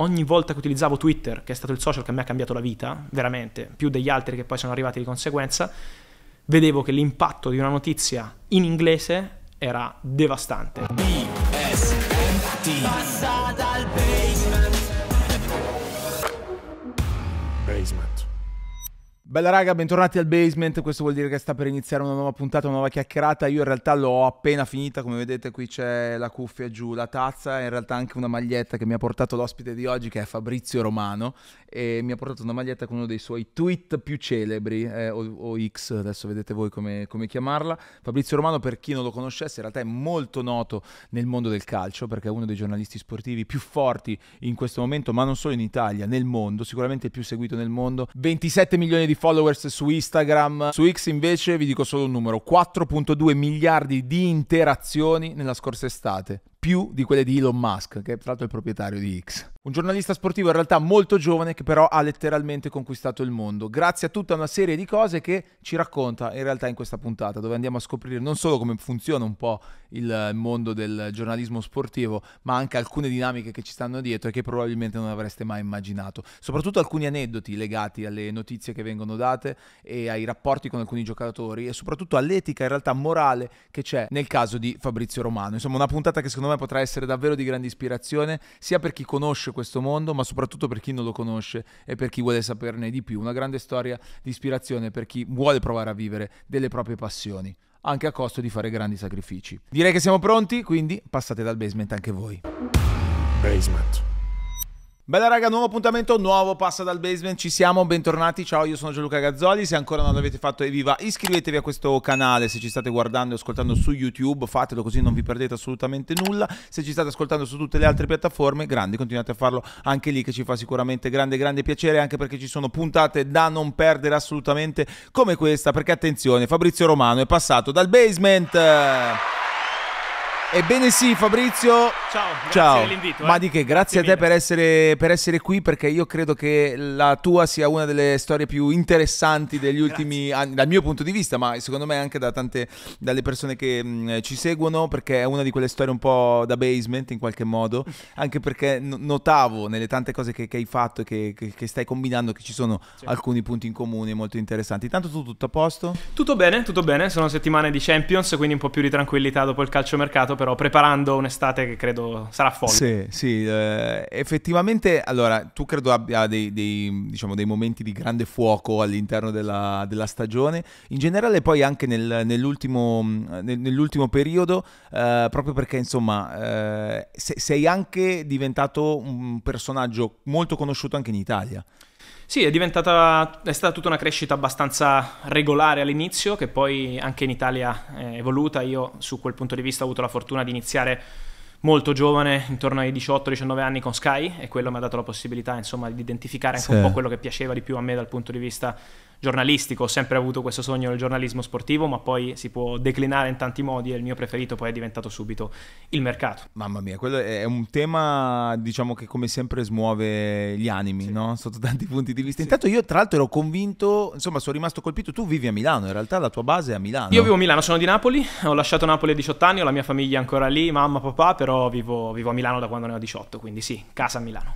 ogni volta che utilizzavo Twitter, che è stato il social che mi ha cambiato la vita, veramente, più degli altri che poi sono arrivati di conseguenza, vedevo che l'impatto di una notizia in inglese era devastante. BSMT. Bella raga, bentornati al basement, questo vuol dire che sta per iniziare una nuova puntata, una nuova chiacchierata, io in realtà l'ho appena finita, come vedete qui c'è la cuffia giù, la tazza e in realtà anche una maglietta che mi ha portato l'ospite di oggi che è Fabrizio Romano e mi ha portato una maglietta con uno dei suoi tweet più celebri, eh, o, o, X, adesso vedete voi come, come, chiamarla, Fabrizio Romano per chi non lo conoscesse in realtà è molto noto nel mondo del calcio perché è uno dei giornalisti sportivi più forti in questo momento, ma non solo in Italia, nel mondo, sicuramente il più seguito nel mondo, 27 milioni di followers su Instagram. Su X invece vi dico solo un numero, 4.2 miliardi di interazioni nella scorsa estate più di quelle di Elon Musk, che tra l'altro è il proprietario di X. Un giornalista sportivo in realtà molto giovane che però ha letteralmente conquistato il mondo, grazie a tutta una serie di cose che ci racconta in realtà in questa puntata, dove andiamo a scoprire non solo come funziona un po' il mondo del giornalismo sportivo, ma anche alcune dinamiche che ci stanno dietro e che probabilmente non avreste mai immaginato, soprattutto alcuni aneddoti legati alle notizie che vengono date e ai rapporti con alcuni giocatori e soprattutto all'etica in realtà morale che c'è nel caso di Fabrizio Romano. Insomma, una puntata che secondo me me potrà essere davvero di grande ispirazione sia per chi conosce questo mondo, ma soprattutto per chi non lo conosce e per chi vuole saperne di più. Una grande storia di ispirazione per chi vuole provare a vivere delle proprie passioni, anche a costo di fare grandi sacrifici. Direi che siamo pronti, quindi passate dal basement anche voi. Basement. Bella raga, nuovo appuntamento, nuovo passa dal basement, ci siamo, bentornati, ciao io sono Gianluca Gazzoli, se ancora non l'avete fatto evviva iscrivetevi a questo canale se ci state guardando e ascoltando su YouTube, fatelo così non vi perdete assolutamente nulla, se ci state ascoltando su tutte le altre piattaforme, grandi, continuate a farlo anche lì che ci fa sicuramente grande grande piacere anche perché ci sono puntate da non perdere assolutamente come questa, perché attenzione, Fabrizio Romano è passato dal basement! Ebbene sì, Fabrizio. Ciao, Ciao. dell'invito. Eh. Ma di che, grazie, grazie a te per essere, per essere, qui perché io credo che la tua sia una delle storie più interessanti degli ultimi anni, dal mio punto di vista, ma secondo me anche da tante, dalle persone che mh, mm, ci seguono, perché è una di quelle storie un po' da basement in qualche modo, anche perché notavo nelle tante cose che, che hai fatto e che, che, che, stai combinando che ci sono sì. alcuni punti in comune molto interessanti. Intanto tu tutto a posto? Tutto bene, tutto bene, sono settimane di Champions, quindi un po' più di tranquillità dopo il calcio mercato però preparando un'estate che credo sarà folle. Sì, sì, eh, effettivamente, allora, tu credo abbia dei, dei, diciamo, dei, momenti di grande fuoco all'interno della, della stagione, in generale poi anche nel, nell'ultimo, nel, nell'ultimo, periodo, eh, proprio perché insomma eh, sei anche diventato un personaggio molto conosciuto anche in Italia. Sì, è diventata è stata tutta una crescita abbastanza regolare all'inizio, che poi anche in Italia è evoluta. Io su quel punto di vista ho avuto la fortuna di iniziare molto giovane, intorno ai 18-19 anni con Sky e quello mi ha dato la possibilità, insomma, di identificare anche sì. un po' quello che piaceva di più a me dal punto di vista giornalistico, ho sempre avuto questo sogno del giornalismo sportivo, ma poi si può declinare in tanti modi e il mio preferito poi è diventato subito il mercato. Mamma mia, quello è un tema diciamo che come sempre smuove gli animi, sì. no? Sotto tanti punti di vista. Sì. Intanto io tra l'altro ero convinto, insomma sono rimasto colpito, tu vivi a Milano, in realtà la tua base è a Milano. Io vivo a Milano, sono di Napoli, ho lasciato Napoli a 18 anni, ho la mia famiglia ancora lì, mamma, papà, però vivo, vivo a Milano da quando ne ho 18, quindi sì, casa a Milano.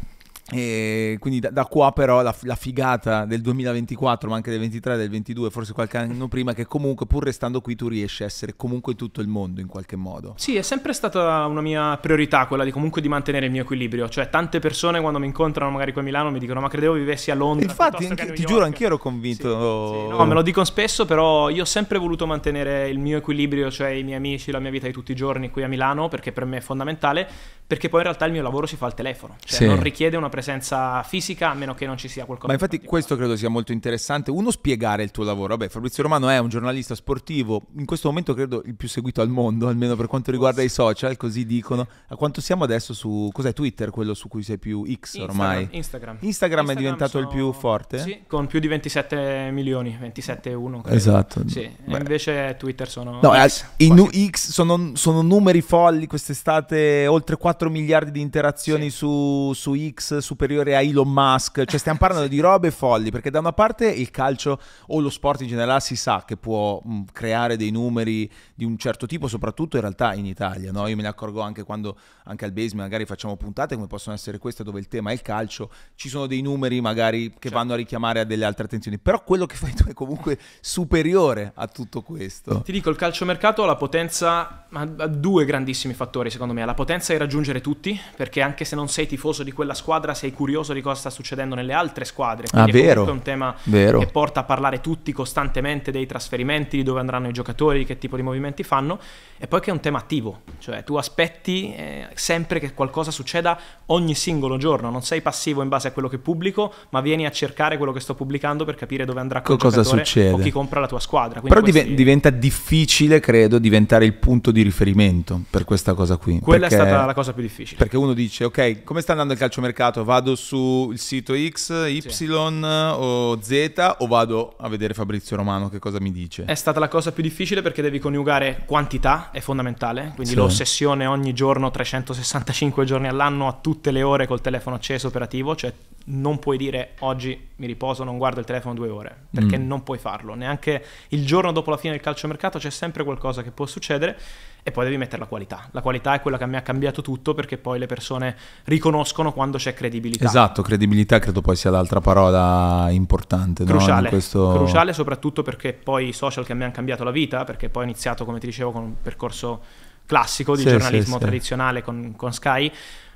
E quindi da, da qua però la, la, figata del 2024, ma anche del 23, del 22, forse qualche anno prima, che comunque pur restando qui tu riesci a essere comunque in tutto il mondo in qualche modo. Sì, è sempre stata una mia priorità quella di comunque di mantenere il mio equilibrio, cioè tante persone quando mi incontrano magari qui a Milano mi dicono ma credevo vivessi a Londra. Infatti, anche, ti giuro, anch'io ero convinto. Sì, sì, no, oh. me lo dicono spesso, però io ho sempre voluto mantenere il mio equilibrio, cioè i miei amici, la mia vita di tutti i giorni qui a Milano, perché per me è fondamentale, perché poi in realtà il mio lavoro si fa al telefono, cioè sì. non richiede una prestazione presenza fisica, a meno che non ci sia qualcosa. Ma infatti questo credo sia molto interessante. Uno, spiegare il tuo lavoro. Vabbè, Fabrizio Romano è un giornalista sportivo, in questo momento credo il più seguito al mondo, almeno per quanto riguarda Forse. i social, così dicono. A quanto siamo adesso su... cos'è Twitter, quello su cui sei più X ormai? Instagram. Instagram, Instagram, è diventato sono... il più forte? Sì, con più di 27 milioni, 27,1. Esatto. Sì. invece Twitter sono... No, X, eh, nu- X sono, sono numeri folli quest'estate, oltre 4 miliardi di interazioni sì. su, su X, superiore a Elon Musk, cioè stiamo parlando di robe folli, perché da una parte il calcio o lo sport in generale si sa che può mh, mm, creare dei numeri di un certo tipo, soprattutto in realtà in Italia, no? io me ne accorgo anche quando anche al basement magari facciamo puntate come possono essere queste dove il tema è il calcio, ci sono dei numeri magari che certo. vanno a richiamare a delle altre attenzioni, però quello che fai tu è comunque superiore a tutto questo. Ti dico, il calciomercato ha la potenza, ha due grandissimi fattori secondo me, ha la potenza di raggiungere tutti, perché anche se non sei tifoso di quella squadra sei curioso di cosa sta succedendo nelle altre squadre. Ah, Quindi ah, è vero, un tema vero. che porta a parlare tutti costantemente dei trasferimenti, di dove andranno i giocatori, di che tipo di movimenti fanno, e poi che è un tema attivo, cioè tu aspetti eh, sempre che qualcosa succeda ogni singolo giorno, non sei passivo in base a quello che pubblico, ma vieni a cercare quello che sto pubblicando per capire dove andrà quel cosa succede. o chi compra la tua squadra. Quindi Però questi... div- diventa difficile, credo, diventare il punto di riferimento per questa cosa qui. Quella perché... è stata la cosa più difficile. Perché uno dice, ok, come sta andando il calciomercato? vado sul sito X, Y sì. o Z o vado a vedere Fabrizio Romano che cosa mi dice? È stata la cosa più difficile perché devi coniugare quantità, è fondamentale, quindi sì. l'ossessione ogni giorno, 365 giorni all'anno, a tutte le ore col telefono acceso operativo, cioè non puoi dire oggi mi riposo, non guardo il telefono due ore, perché mm. non puoi farlo, neanche il giorno dopo la fine del calciomercato c'è sempre qualcosa che può succedere e poi devi mettere la qualità. La qualità è quella che mi ha cambiato tutto perché poi le persone riconoscono quando c'è credibilità. Esatto, credibilità credo poi sia l'altra parola importante. Cruciale, no? questo... cruciale soprattutto perché poi i social che mi hanno cambiato la vita, perché poi ho iniziato, come ti dicevo, con un percorso classico di sì, giornalismo sì, tradizionale sì. Con, con Sky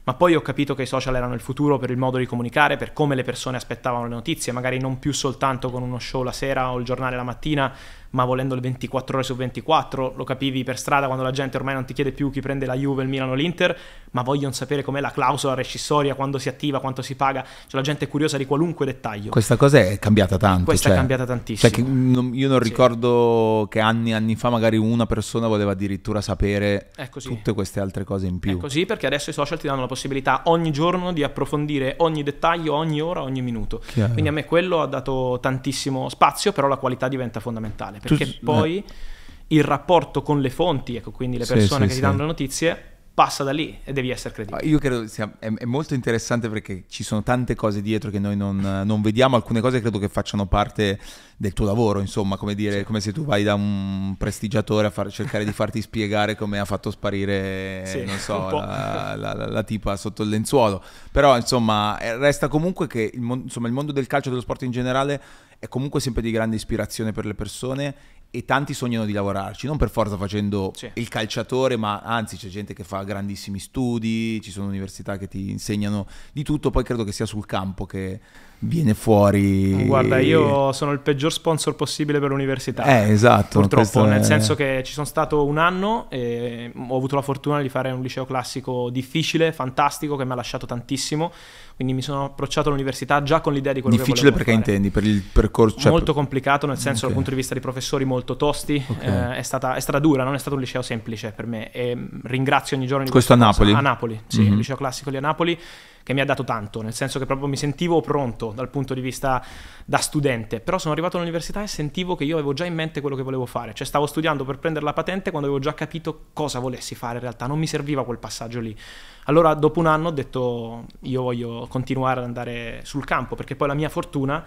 ma poi ho capito che i social erano il futuro per il modo di comunicare, per come le persone aspettavano le notizie, magari non più soltanto con uno show la sera o il giornale la mattina, ma volendo le 24 ore su 24, lo capivi per strada quando la gente ormai non ti chiede più chi prende la Juve, il Milano, l'Inter, ma vogliono sapere com'è la clausola rescissoria, quando si attiva, quanto si paga, cioè la gente è curiosa di qualunque dettaglio. Questa cosa è cambiata tanto. Questa cioè, è cambiata cioè, tantissimo. Cioè non, io non sì. ricordo che anni anni fa magari una persona voleva addirittura sapere tutte queste altre cose in più. È così perché adesso i social ti danno la possibilità ogni giorno di approfondire ogni dettaglio, ogni ora, ogni minuto. Chiaro. Quindi a me quello ha dato tantissimo spazio, però la qualità diventa fondamentale generale, perché tu... poi eh. il rapporto con le fonti, ecco, quindi le persone sì, che sì, ti danno le notizie, passa da lì e devi essere credibile. Io credo sia è, è, molto interessante perché ci sono tante cose dietro che noi non, non, vediamo, alcune cose credo che facciano parte del tuo lavoro, insomma, come dire, sì. come se tu vai da un prestigiatore a far, cercare di farti spiegare come ha fatto sparire, sì, non so, la, la, la, la, tipa sotto il lenzuolo. Però, insomma, eh, resta comunque che il, insomma, il mondo del calcio e dello sport in generale è comunque sempre di grande ispirazione per le persone e tanti sognano di lavorarci, non per forza facendo sì. il calciatore, ma anzi c'è gente che fa grandissimi studi, ci sono università che ti insegnano di tutto, poi credo che sia sul campo che viene fuori. Guarda, io sono il peggior sponsor possibile per l'università. Eh, esatto. Purtroppo, nel è... senso che ci sono stato un anno e ho avuto la fortuna di fare un liceo classico difficile, fantastico, che mi ha lasciato tantissimo. Quindi mi sono approcciato all'università già con l'idea di quello difficile che volevo Difficile perché fare. intendi? Per il percorso? Cioè... Molto complicato, nel senso okay. dal punto di vista dei professori molto tosti. Okay. Eh, è, stata, è, stata, dura, non è stato un liceo semplice per me. E mm, ringrazio ogni giorno di Questo a Napoli? Cosa. A Napoli, sì, mm-hmm. il liceo classico lì a Napoli che mi ha dato tanto, nel senso che proprio mi sentivo pronto dal punto di vista da studente, però sono arrivato all'università e sentivo che io avevo già in mente quello che volevo fare, cioè stavo studiando per prendere la patente quando avevo già capito cosa volessi fare in realtà, non mi serviva quel passaggio lì. Allora dopo un anno ho detto io voglio continuare ad andare sul campo perché poi la mia fortuna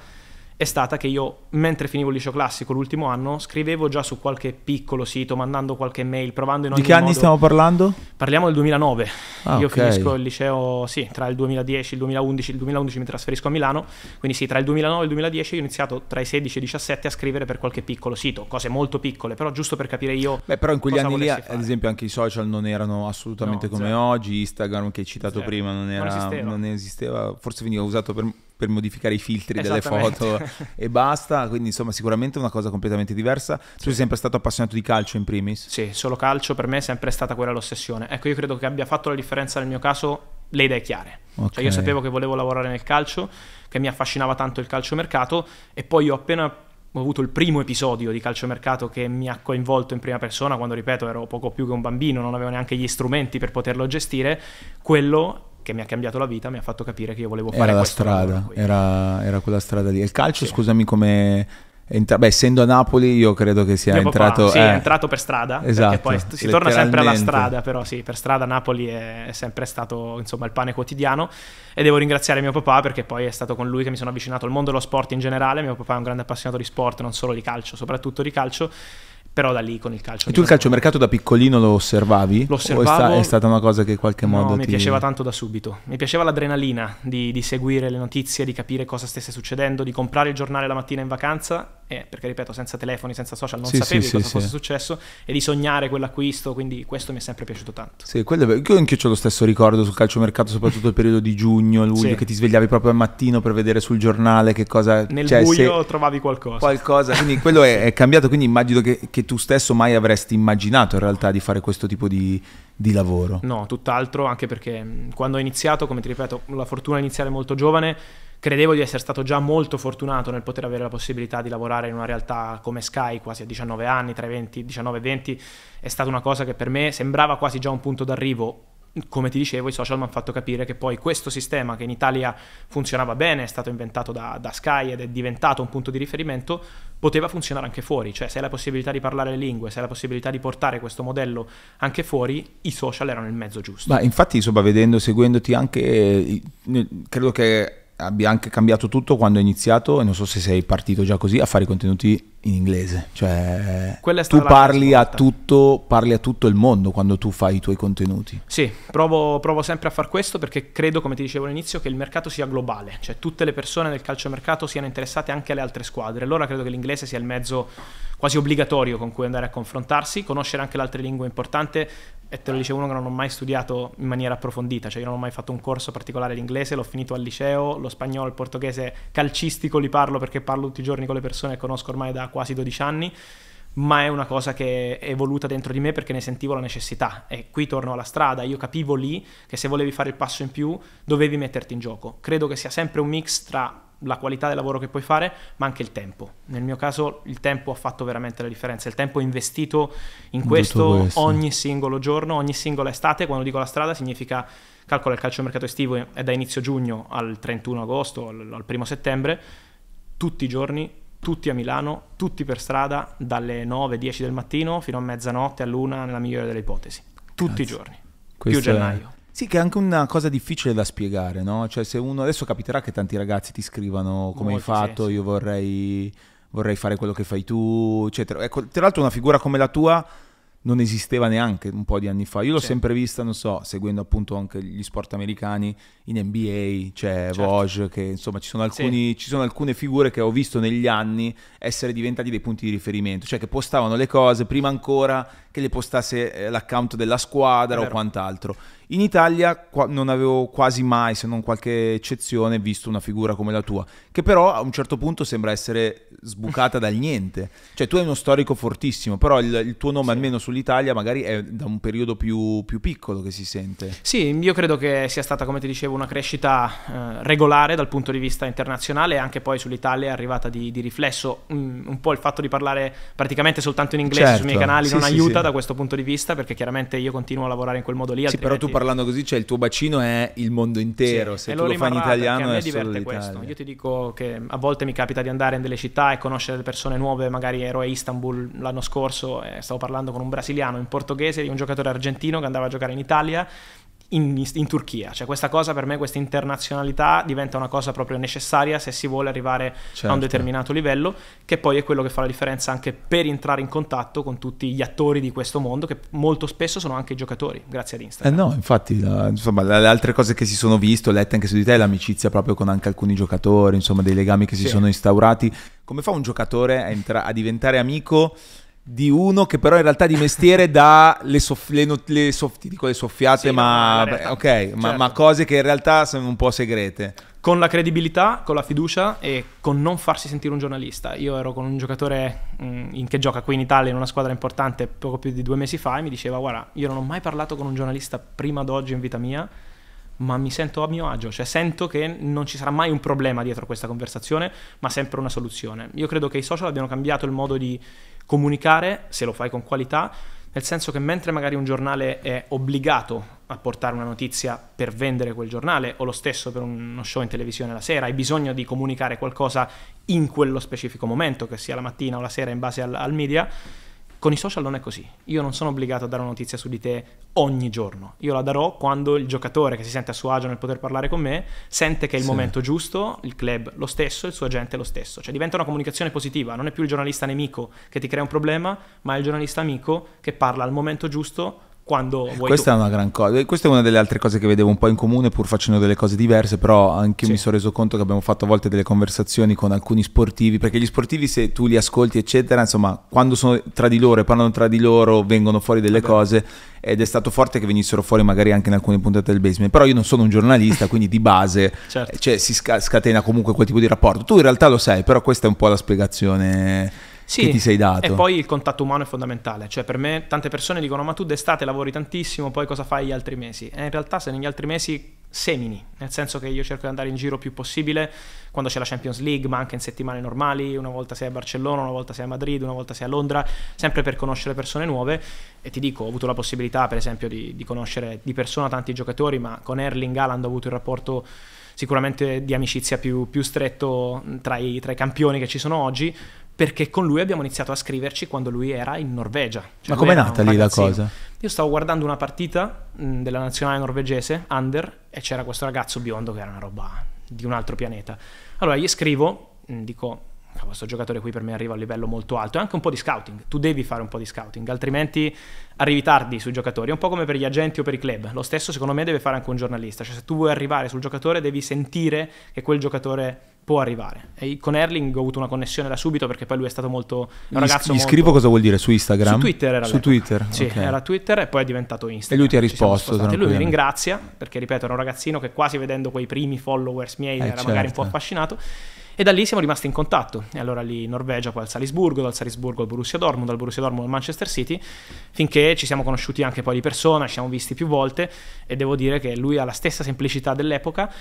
è stata che io, mentre finivo il liceo classico l'ultimo anno, scrivevo già su qualche piccolo sito, mandando qualche mail, provando in ogni Di che modo. anni stiamo parlando? Parliamo del 2009. Ah, io okay. finisco il liceo, sì, tra il 2010 e il 2011. Il 2011 mi trasferisco a Milano, quindi sì, tra il 2009 e il 2010 ho iniziato tra i 16 e i 17 a scrivere per qualche piccolo sito, cose molto piccole, però giusto per capire io... Beh, però in quegli anni lì, fare. ad esempio, anche i social non erano assolutamente no, come zero. oggi, Instagram che hai citato zero. prima non, era, non, esisteva. non esisteva, forse veniva usato per per modificare i filtri delle foto e basta, quindi insomma sicuramente una cosa completamente diversa. Tu sei sempre stato appassionato di calcio in primis? Sì, solo calcio per me è sempre stata quella l'ossessione. Ecco, io credo che abbia fatto la differenza nel mio caso le idee chiare. Okay. Cioè io sapevo che volevo lavorare nel calcio, che mi affascinava tanto il calciomercato e poi ho appena ho avuto il primo episodio di calciomercato che mi ha coinvolto in prima persona, quando ripeto ero poco più che un bambino, non avevo neanche gli strumenti per poterlo gestire, quello che mi ha cambiato la vita, mi ha fatto capire che io volevo fare era la strada, era, era, quella strada lì. Il calcio, sì. scusami, come Entra- beh, essendo a Napoli, io credo che sia entrato. sì, eh, è entrato per strada. Esatto. Poi si torna sempre alla strada, però sì, per strada Napoli è, è sempre stato insomma il pane quotidiano. E devo ringraziare mio papà perché poi è stato con lui che mi sono avvicinato al mondo dello sport in generale. Mio papà è un grande appassionato di sport, non solo di calcio, soprattutto di calcio però da lì con il calcio. E tu il calciomercato da piccolino lo osservavi? Lo osservavo. O è, sta- è stata una cosa che in qualche modo. No, ti... mi piaceva tanto da subito. Mi piaceva l'adrenalina di, di, seguire le notizie, di capire cosa stesse succedendo, di comprare il giornale la mattina in vacanza, eh, perché ripeto, senza telefoni, senza social, non sì, sapevi sì, cosa sì, fosse successo, e di sognare quell'acquisto. Quindi questo mi è sempre piaciuto tanto. Sì, quello è vero. Io anche ho lo stesso ricordo sul calciomercato, soprattutto il periodo di giugno, luglio, che ti svegliavi proprio al mattino per vedere sul giornale che cosa. Nel cioè, buio trovavi qualcosa. Qualcosa, quindi quello è, è cambiato. Quindi immagino che, che che tu stesso mai avresti immaginato in realtà di fare questo tipo di, di lavoro. No, tutt'altro, anche perché quando ho iniziato, come ti ripeto, la fortuna iniziale molto giovane, credevo di essere stato già molto fortunato nel poter avere la possibilità di lavorare in una realtà come Sky quasi a 19 anni, tra i 20, 19 e 20, è stata una cosa che per me sembrava quasi già un punto d'arrivo come ti dicevo, i social mi hanno fatto capire che poi questo sistema che in Italia funzionava bene, è stato inventato da, da, Sky ed è diventato un punto di riferimento, poteva funzionare anche fuori, cioè se hai la possibilità di parlare le lingue, se hai la possibilità di portare questo modello anche fuori, i social erano il mezzo giusto. Ma infatti, insomma, vedendo, seguendoti anche, eh, credo che abbia anche cambiato tutto quando hai iniziato, e non so se sei partito già così, a fare i contenuti in inglese. Cioè, tu parli a, tutto, parli a, tutto, il mondo quando tu fai i tuoi contenuti. Sì, provo, provo sempre a far questo perché credo, come ti dicevo all'inizio, che il mercato sia globale, cioè tutte le persone nel calciomercato siano interessate anche alle altre squadre. Allora credo che l'inglese sia il mezzo quasi obbligatorio con cui andare a confrontarsi, conoscere anche le altre lingue è importante, e te lo dice uno che non ho mai studiato in maniera approfondita, cioè io non ho mai fatto un corso particolare di l'ho finito al liceo, l'ho spagnolo, il portoghese calcistico li parlo perché parlo tutti i giorni con le persone che conosco ormai da quasi 12 anni, ma è una cosa che è evoluta dentro di me perché ne sentivo la necessità e qui torno alla strada, io capivo lì che se volevi fare il passo in più dovevi metterti in gioco. Credo che sia sempre un mix tra la qualità del lavoro che puoi fare, ma anche il tempo. Nel mio caso il tempo ha fatto veramente la differenza, il tempo investito in questo, questo ogni singolo giorno, ogni singola estate, quando dico la strada significa calcola il calciomercato estivo è da inizio giugno al 31 agosto, al, al primo settembre, tutti i giorni, tutti a Milano, tutti per strada, dalle 9-10 del mattino fino a mezzanotte, all'una, nella migliore delle ipotesi. Tutti Grazie. i giorni, Questo più gennaio. È... Sì, che è anche una cosa difficile da spiegare, no? Cioè, se uno adesso capiterà che tanti ragazzi ti scrivano come Molto hai fatto, sì, sì. io vorrei, vorrei fare quello che fai tu, eccetera. Ecco, tra l'altro una figura come la tua non esisteva neanche un po' di anni fa. Io l'ho sì. sempre vista, non so, seguendo appunto anche gli sport americani in NBA, c'è cioè certo. Vosge, che insomma ci sono, alcuni, sì. ci sono, alcune figure che ho visto negli anni essere diventati dei punti di riferimento, cioè che postavano le cose prima ancora che le postasse eh, l'account della squadra o quant'altro. In Italia non avevo quasi mai, se non qualche eccezione, visto una figura come la tua, che però a un certo punto sembra essere sbucata dal niente. Cioè tu hai uno storico fortissimo, però il, il tuo nome sì. almeno sull'Italia magari è da un periodo più, più, piccolo che si sente. Sì, io credo che sia stata, come ti dicevo, una crescita eh, regolare dal punto di vista internazionale e anche poi sull'Italia è arrivata di, di riflesso. Un, mm, un, po' il fatto di parlare praticamente soltanto in inglese certo. sui miei certo. canali sì, non sì, aiuta da questo punto di vista perché chiaramente io continuo a lavorare in quel modo lì. Sì, però tu parli parlando così, cioè il tuo bacino è il mondo intero, sì, se tu lo, fai in italiano a me diverte questo. Io ti dico che a volte mi capita di andare in delle città e conoscere delle persone nuove, magari ero a Istanbul l'anno scorso, eh, stavo parlando con un brasiliano in portoghese, di un giocatore argentino che andava a giocare in Italia in, in, Turchia. Cioè, questa cosa per me, questa internazionalità diventa una cosa proprio necessaria se si vuole arrivare certo. a un certo. determinato livello, che poi è quello che fa la differenza anche per entrare in contatto con tutti gli attori di questo mondo, che molto spesso sono anche giocatori, grazie ad Instagram. Eh no, infatti, la, insomma, le altre cose che si sono viste, lette anche su di te, l'amicizia proprio con anche alcuni giocatori, insomma, dei legami che si sono instaurati. Come fa un giocatore a, entra- a diventare amico? di uno che però in realtà di mestiere dà le, soff- le, not- le soff- dico le soffiate, sì, ma, beh, ok, certo. ma, ma, cose che in realtà sono un po' segrete. Con la credibilità, con la fiducia e con non farsi sentire un giornalista. Io ero con un giocatore mh, mm, che gioca qui in Italia in una squadra importante poco più di due mesi fa e mi diceva guarda, io non ho mai parlato con un giornalista prima d'oggi in vita mia, ma mi sento a mio agio, cioè sento che non ci sarà mai un problema dietro questa conversazione, ma sempre una soluzione. Io credo che i social abbiano cambiato il modo di Comunicare, se lo fai con qualità, nel senso che mentre magari un giornale è obbligato a portare una notizia per vendere quel giornale o lo stesso per uno show in televisione la sera, hai bisogno di comunicare qualcosa in quello specifico momento, che sia la mattina o la sera in base al, al media, con i social non è così. Io non sono obbligato a dare una notizia su di te ogni giorno. Io la darò quando il giocatore che si sente a suo agio nel poter parlare con me sente che è il sì. momento giusto, il club lo stesso, il suo agente lo stesso. Cioè diventa una comunicazione positiva. Non è più il giornalista nemico che ti crea un problema, ma è il giornalista amico che parla al momento giusto quando vuoi. Questa tu. è una gran cosa. Eh, questa è una delle altre cose che vedevo un po' in comune, pur facendo delle cose diverse, però anche sì. mi sono reso conto che abbiamo fatto a volte delle conversazioni con alcuni sportivi, perché gli sportivi, se tu li ascolti, eccetera, insomma, quando sono tra di loro e parlano tra di loro, vengono fuori delle Vabbè. cose. Ed è stato forte che venissero fuori magari anche in alcune puntate del basement. Però io non sono un giornalista, quindi di base certo. cioè, si sca- scatena comunque quel tipo di rapporto. Tu in realtà lo sai, però questa è un po' la spiegazione sì, che ti sei dato. E poi il contatto umano è fondamentale, cioè per me tante persone dicono ma tu d'estate lavori tantissimo, poi cosa fai gli altri mesi? E in realtà se negli altri mesi semini, nel senso che io cerco di andare in giro più possibile quando c'è la Champions League, ma anche in settimane normali, una volta sei a Barcellona, una volta sei a Madrid, una volta sei a Londra, sempre per conoscere persone nuove e ti dico, ho avuto la possibilità per esempio di, di conoscere di persona tanti giocatori, ma con Erling Haaland ho avuto il rapporto sicuramente di amicizia più, più stretto tra i, tra i campioni che ci sono oggi, perché con lui abbiamo iniziato a scriverci quando lui era in Norvegia. Cioè Ma com'è nata lì la cosa? Io stavo guardando una partita mm, della nazionale norvegese, Under, e c'era questo ragazzo biondo che era una roba di un altro pianeta. Allora gli scrivo, mm, dico, ah, questo giocatore qui per me arriva a un livello molto alto, e anche un po' di scouting, tu devi fare un po' di scouting, altrimenti arrivi tardi sui giocatori, è un po' come per gli agenti o per i club, lo stesso secondo me deve fare anche un giornalista, cioè se tu vuoi arrivare sul giocatore devi sentire che quel giocatore può arrivare. E con Erling ho avuto una connessione da subito perché poi lui è stato molto un ragazzo. Gli scrivo cosa vuol dire su Instagram? Su Twitter era. Su l'epoca. Twitter. Sì, okay. era Twitter e poi è diventato Instagram. E lui ti ha risposto. E lui mi ringrazia perché, ripeto, era un ragazzino che quasi vedendo quei primi followers miei eh, era certo. magari un po' certo. affascinato. E da lì siamo rimasti in contatto. E allora lì Norvegia, poi al Salisburgo, dal Salisburgo al Borussia Dortmund, dal Borussia Dortmund al Manchester City, finché ci siamo conosciuti anche poi di persona, ci siamo visti più volte e devo dire che lui ha la stessa semplicità dell'epoca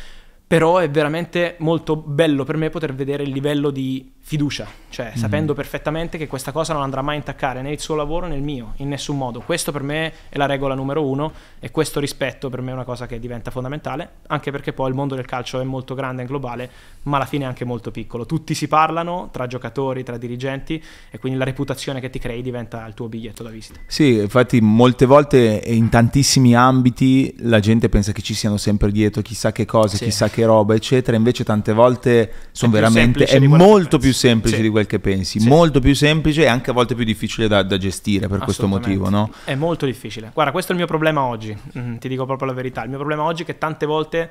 però è veramente molto bello per me poter vedere il livello di fiducia, cioè mm-hmm. sapendo perfettamente che questa cosa non andrà mai a intaccare né il suo lavoro né il mio, in nessun modo. Questo per me è la regola numero uno e questo rispetto per me è una cosa che diventa fondamentale, anche perché poi il mondo del calcio è molto grande e globale, ma alla fine è anche molto piccolo. Tutti si parlano tra giocatori, tra dirigenti e quindi la reputazione che ti crei diventa il tuo biglietto da visita. Sì, infatti molte volte in tantissimi ambiti la gente pensa che ci siano sempre dietro chissà che cose, sì. chissà che che roba, eccetera. Invece, tante volte sono veramente. È molto più semplice sì. di quel che pensi, sì. molto più semplice e anche a volte più difficile da, da gestire per questo motivo, no? È molto difficile. Guarda, questo è il mio problema oggi. Mm, ti dico proprio la verità. Il mio problema oggi è che tante volte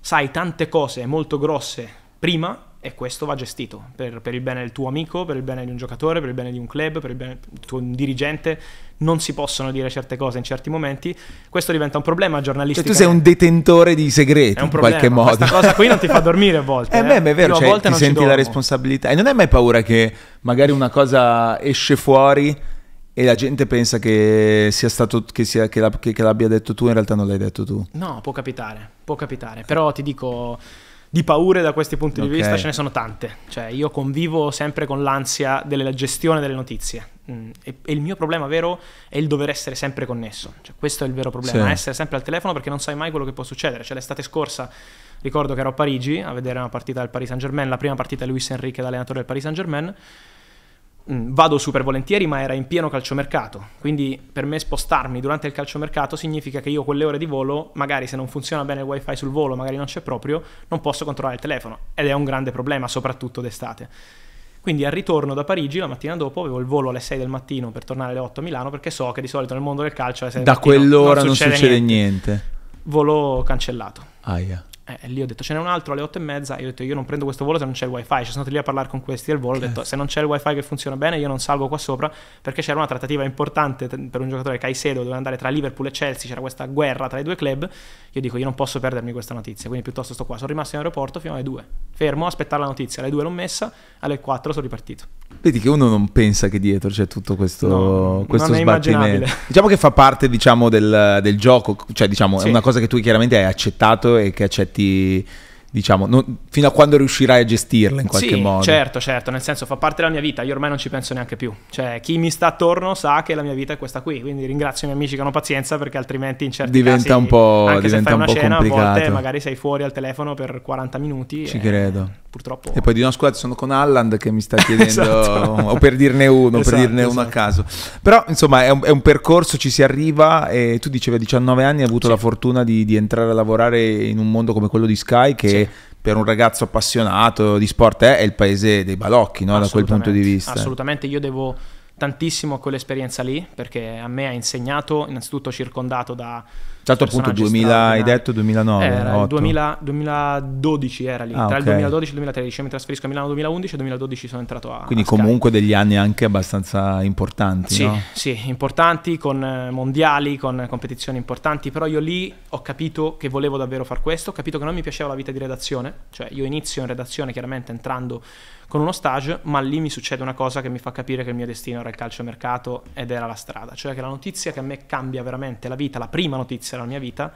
sai tante cose molto grosse prima e questo va gestito per, per, il bene del tuo amico, per il bene di un giocatore, per il bene di un club, per il bene del tuo dirigente. Non si possono dire certe cose in certi momenti. Questo diventa un problema giornalistico. Cioè, tu sei un detentore di segreti in qualche modo. Questa cosa qui non ti fa dormire a volte. Eh, eh. beh, è vero, cioè, ti senti la responsabilità. E non hai mai paura che magari una cosa esce fuori e la gente pensa che sia stato che, sia, che, la, che, che l'abbia detto tu, in realtà non l'hai detto tu. No, può capitare, può capitare. Però ti dico di paure da questi punti okay. di vista ce ne sono tante. Cioè, io convivo sempre con l'ansia della gestione delle notizie. Mm, e, e, il mio problema vero è il dover essere sempre connesso. Cioè, questo è il vero problema, sì. essere sempre al telefono perché non sai mai quello che può succedere. Cioè, l'estate scorsa ricordo che ero a Parigi a vedere una partita del Paris Saint-Germain, la prima partita di Luis Enrique da allenatore del Paris Saint-Germain Mm, vado super volentieri, ma era in pieno calciomercato. Quindi per me spostarmi durante il calciomercato significa che io quelle ore di volo, magari se non funziona bene il wifi sul volo, magari non c'è proprio, non posso controllare il telefono. Ed è un grande problema, soprattutto d'estate. Quindi al ritorno da Parigi, la mattina dopo, avevo il volo alle 6 del mattino per tornare alle 8 a Milano, perché so che di solito nel mondo del calcio alle eh, 6 da del mattino non succede, non succede niente. niente. Volo cancellato. Aia. Eh, lì ho detto ce n'è un altro alle 8 e mezza. Io ho detto io non prendo questo volo se non c'è il wifi. Ci sono andato lì a parlare con questi del volo. Ho detto certo. se non c'è il wifi che funziona bene, io non salgo qua sopra perché c'era una trattativa importante per un giocatore Caicedo. Doveva andare tra Liverpool e Chelsea. C'era questa guerra tra i due club. Io dico io non posso perdermi questa notizia. Quindi piuttosto sto qua. Sono rimasto in aeroporto fino alle 2. Fermo, aspettare la notizia. Alle 2 l'ho messa, alle 4 sono ripartito. Vedi che uno non pensa che dietro c'è tutto questo, no, questo sbattimento. Diciamo che fa parte diciamo, del, del, gioco. Cioè, diciamo, sì. è una cosa che tu chiaramente hai accettato e che accetti aspetti diciamo, non, fino a quando riuscirai a gestirla in qualche sì, modo. Certo, certo, nel senso fa parte della mia vita, io ormai non ci penso neanche più. Cioè, chi mi sta attorno sa che la mia vita è questa qui, quindi ringrazio i miei amici che hanno pazienza perché altrimenti in certi diventa casi, un po', diventa un po' cena, complicato. a volte magari sei fuori al telefono per 40 minuti. Ci e... credo purtroppo... E poi di una squadra sono con Alland che mi sta chiedendo, esatto. o per dirne uno, esatto, per dirne esatto. uno a esatto. caso. Però insomma è un, è un, percorso, ci si arriva e tu dicevi a 19 anni hai avuto sì. la fortuna di, di, entrare a lavorare in un mondo come quello di Sky che... Sì. Per un ragazzo appassionato di sport è il paese dei balocchi, no? da quel punto di vista. Assolutamente, io devo, tantissimo quell'esperienza lì perché a me ha insegnato innanzitutto circondato da Tanto appunto 2000 hai detto 2009 era 2000, 2012 era lì ah, tra okay. il 2012 e il 2013 mi trasferisco a Milano 2011 e 2012 sono entrato a quindi a comunque degli anni anche abbastanza importanti sì, no? sì importanti con eh, mondiali con competizioni importanti però io lì ho capito che volevo davvero far questo ho capito che non mi piaceva la vita di redazione cioè io inizio in redazione chiaramente entrando con uno stage, ma lì mi succede una cosa che mi fa capire che il mio destino era il calciomercato ed era la strada, cioè che la notizia che a me cambia veramente la vita, la prima notizia della mia vita,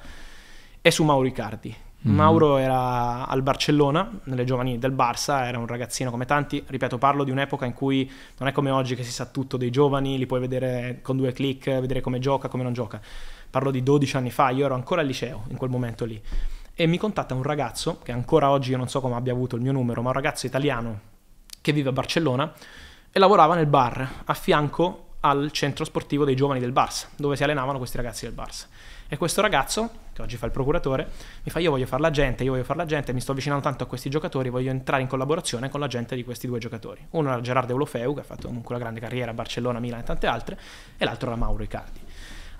è su Mauro Icardi. Mm-hmm. Mauro era al Barcellona, nelle giovani del Barça, era un ragazzino come tanti, ripeto parlo di un'epoca in cui non è come oggi che si sa tutto dei giovani, li puoi vedere con due clic, vedere come gioca, come non gioca, parlo di 12 anni fa, io ero ancora al liceo in quel momento lì e mi contatta un ragazzo che ancora oggi io non so come abbia avuto il mio numero, ma un ragazzo italiano che vive a Barcellona e lavorava nel bar a fianco al centro sportivo dei giovani del Barça, dove si allenavano questi ragazzi del Barça. E questo ragazzo, che oggi fa il procuratore, mi fa io voglio fare la gente, io voglio fare la gente, mi sto avvicinando tanto a questi giocatori, voglio entrare in collaborazione con la gente di questi due giocatori. Uno era Gerardo Eulofeu, che ha fatto comunque una grande carriera a Barcellona, Milano e tante altre, e l'altro era Mauro Icardi.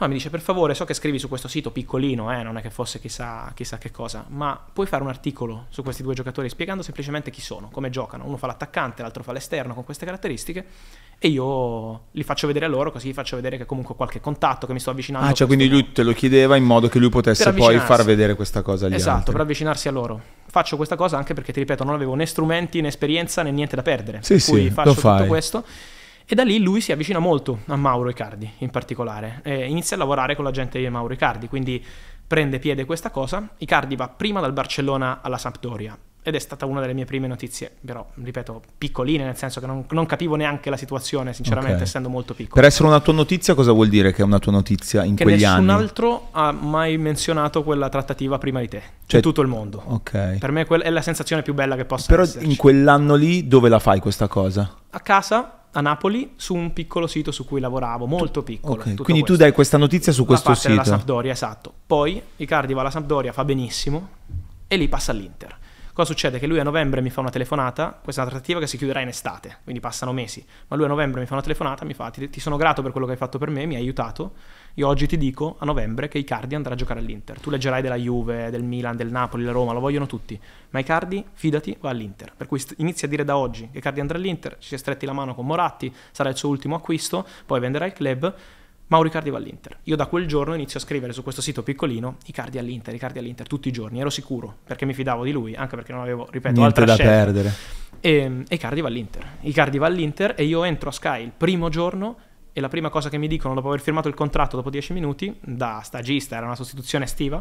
No, ah, mi dice per favore, so che scrivi su questo sito piccolino, eh, non è che fosse chissà, chissà che cosa, ma puoi fare un articolo su questi due giocatori spiegando semplicemente chi sono, come giocano. Uno fa l'attaccante, l'altro fa l'esterno con queste caratteristiche e io li faccio vedere a loro così gli faccio vedere che comunque ho qualche contatto, che mi sto avvicinando. Ah, cioè quindi lui te lo chiedeva in modo che lui potesse poi far vedere questa cosa lì. esatto, altri. per avvicinarsi a loro. Faccio questa cosa anche perché, ti ripeto, non avevo né strumenti né esperienza né niente da perdere. Sì, per sì, cui faccio tutto questo e da lì lui si avvicina molto a Mauro Icardi in particolare, e inizia a lavorare con la gente di Mauro Icardi, quindi prende piede questa cosa. Icardi va prima dal Barcellona alla Sampdoria, ed è stata una delle mie prime notizie, però ripeto, piccoline, nel senso che non, non capivo neanche la situazione, sinceramente, okay. essendo molto piccola. Per essere una tua notizia, cosa vuol dire che è una tua notizia in che quegli anni? Che nessun altro ha mai menzionato quella trattativa prima di te, cioè, in tutto il mondo. Okay. Per me è la sensazione più bella che possa però Però in quell'anno lì, dove la fai questa cosa? A casa, a Napoli su un piccolo sito su cui lavoravo, molto piccolo. Okay, quindi questo. tu dai questa notizia su questo sito. La Sampdoria, esatto. Poi Icardi va alla Sampdoria, fa benissimo e lì passa all'Inter. Cosa succede? Che lui a novembre mi fa una telefonata, questa è una trattativa che si chiuderà in estate, quindi passano mesi, ma lui a novembre mi fa una telefonata, mi fa ti, ti sono grato per quello che hai fatto per me, mi hai aiutato, io oggi ti dico a novembre che Icardi andrà a giocare all'Inter, tu leggerai della Juve, del Milan, del Napoli, della Roma, lo vogliono tutti, ma Icardi fidati va all'Inter, per cui inizia a dire da oggi che Icardi andrà all'Inter, ci si è stretti la mano con Moratti, sarà il suo ultimo acquisto, poi venderà il club Mauro Icardi va all'Inter. Io da quel giorno inizio a scrivere su questo sito piccolino Icardi all'Inter, Icardi all'Inter tutti i giorni, ero sicuro perché mi fidavo di lui, anche perché non avevo, ripeto, Niente altra da scelta. perdere. E, ehm, e Icardi va all'Inter. Icardi va all'Inter e io entro a Sky il primo giorno e la prima cosa che mi dicono dopo aver firmato il contratto dopo dieci minuti da stagista, era una sostituzione estiva,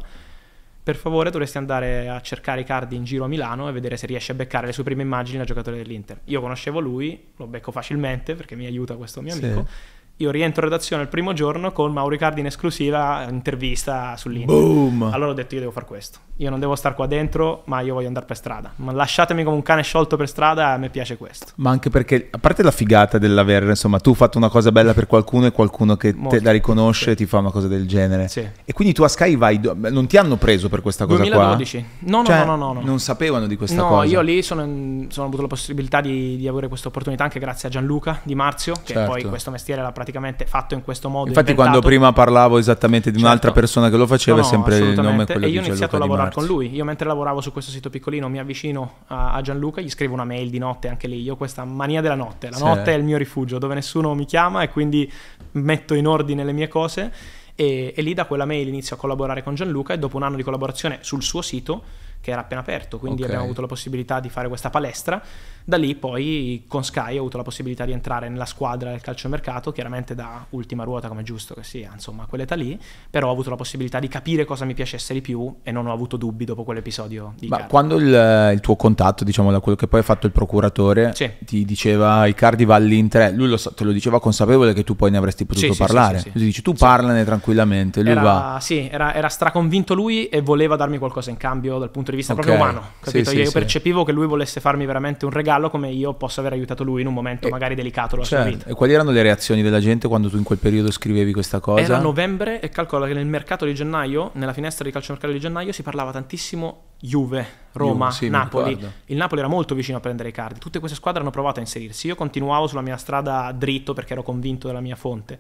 per favore dovresti andare a cercare Icardi in giro a Milano e vedere se riesci a beccare le sue prime immagini da giocatore dell'Inter. Io conoscevo lui, lo becco facilmente perché mi aiuta questo mio amico. Sì io rientro in redazione il primo giorno con Mauricardi in esclusiva, intervista sull'Inter. Boom! Allora ho detto io devo fare questo io non devo stare qua dentro, ma io voglio andare per strada. Ma lasciatemi come un cane sciolto per strada, a me piace questo. Ma anche perché, a parte la figata dell'avere, insomma, tu hai fatto una cosa bella per qualcuno e qualcuno che Molto. te la riconosce sì. ti fa una cosa del genere. Sì. E quindi tu a Sky vai, non ti hanno preso per questa cosa 2012. qua? No, no, cioè, no, no, no, no, Non sapevano di questa no, cosa? No, io lì sono, sono avuto la possibilità di, di avere questa opportunità anche grazie a Gianluca Di Marzio, che certo. poi questo mestiere l'ha praticamente fatto in questo modo. Infatti inventato. quando prima parlavo esattamente di certo. un'altra persona che lo faceva no, è sempre il nome quello e di Gianluca Di Marzio lavorare con lui. Io mentre lavoravo su questo sito piccolino mi avvicino a, a, Gianluca, gli scrivo una mail di notte anche lì. Io ho questa mania della notte, la sì. notte è il mio rifugio dove nessuno mi chiama e quindi metto in ordine le mie cose e, e lì da quella mail inizio a collaborare con Gianluca e dopo un anno di collaborazione sul suo sito che era appena aperto, quindi okay. abbiamo avuto la possibilità di fare questa palestra da lì poi con Sky ho avuto la possibilità di entrare nella squadra del calciomercato, chiaramente da ultima ruota come giusto che sia, insomma quell'età lì, però ho avuto la possibilità di capire cosa mi piacesse di più e non ho avuto dubbi dopo quell'episodio. Di Ma Icardi. quando il, il, tuo contatto, diciamo da quello che poi ha fatto il procuratore, sì. ti diceva Icardi va all'Inter, lui lo, te lo diceva consapevole che tu poi ne avresti potuto sì, parlare, sì, sì, dici tu parlane tranquillamente, lui era, va. Sì, era, era straconvinto lui e voleva darmi qualcosa in cambio dal punto di vista okay. proprio umano, capito? Io percepivo che lui volesse farmi veramente un regalo aiutarlo come io posso aver aiutato lui in un momento e, magari delicato della certo. sua vita. E quali erano le reazioni della gente quando tu in quel periodo scrivevi questa cosa? Era novembre e calcola che nel mercato di gennaio, nella finestra di calcio mercato di gennaio, si parlava tantissimo Juve, Roma, Juve, sì, Napoli. Il Napoli era molto vicino a prendere i cardi. Tutte queste squadre hanno provato a inserirsi. Io continuavo sulla mia strada dritto perché ero convinto della mia fonte.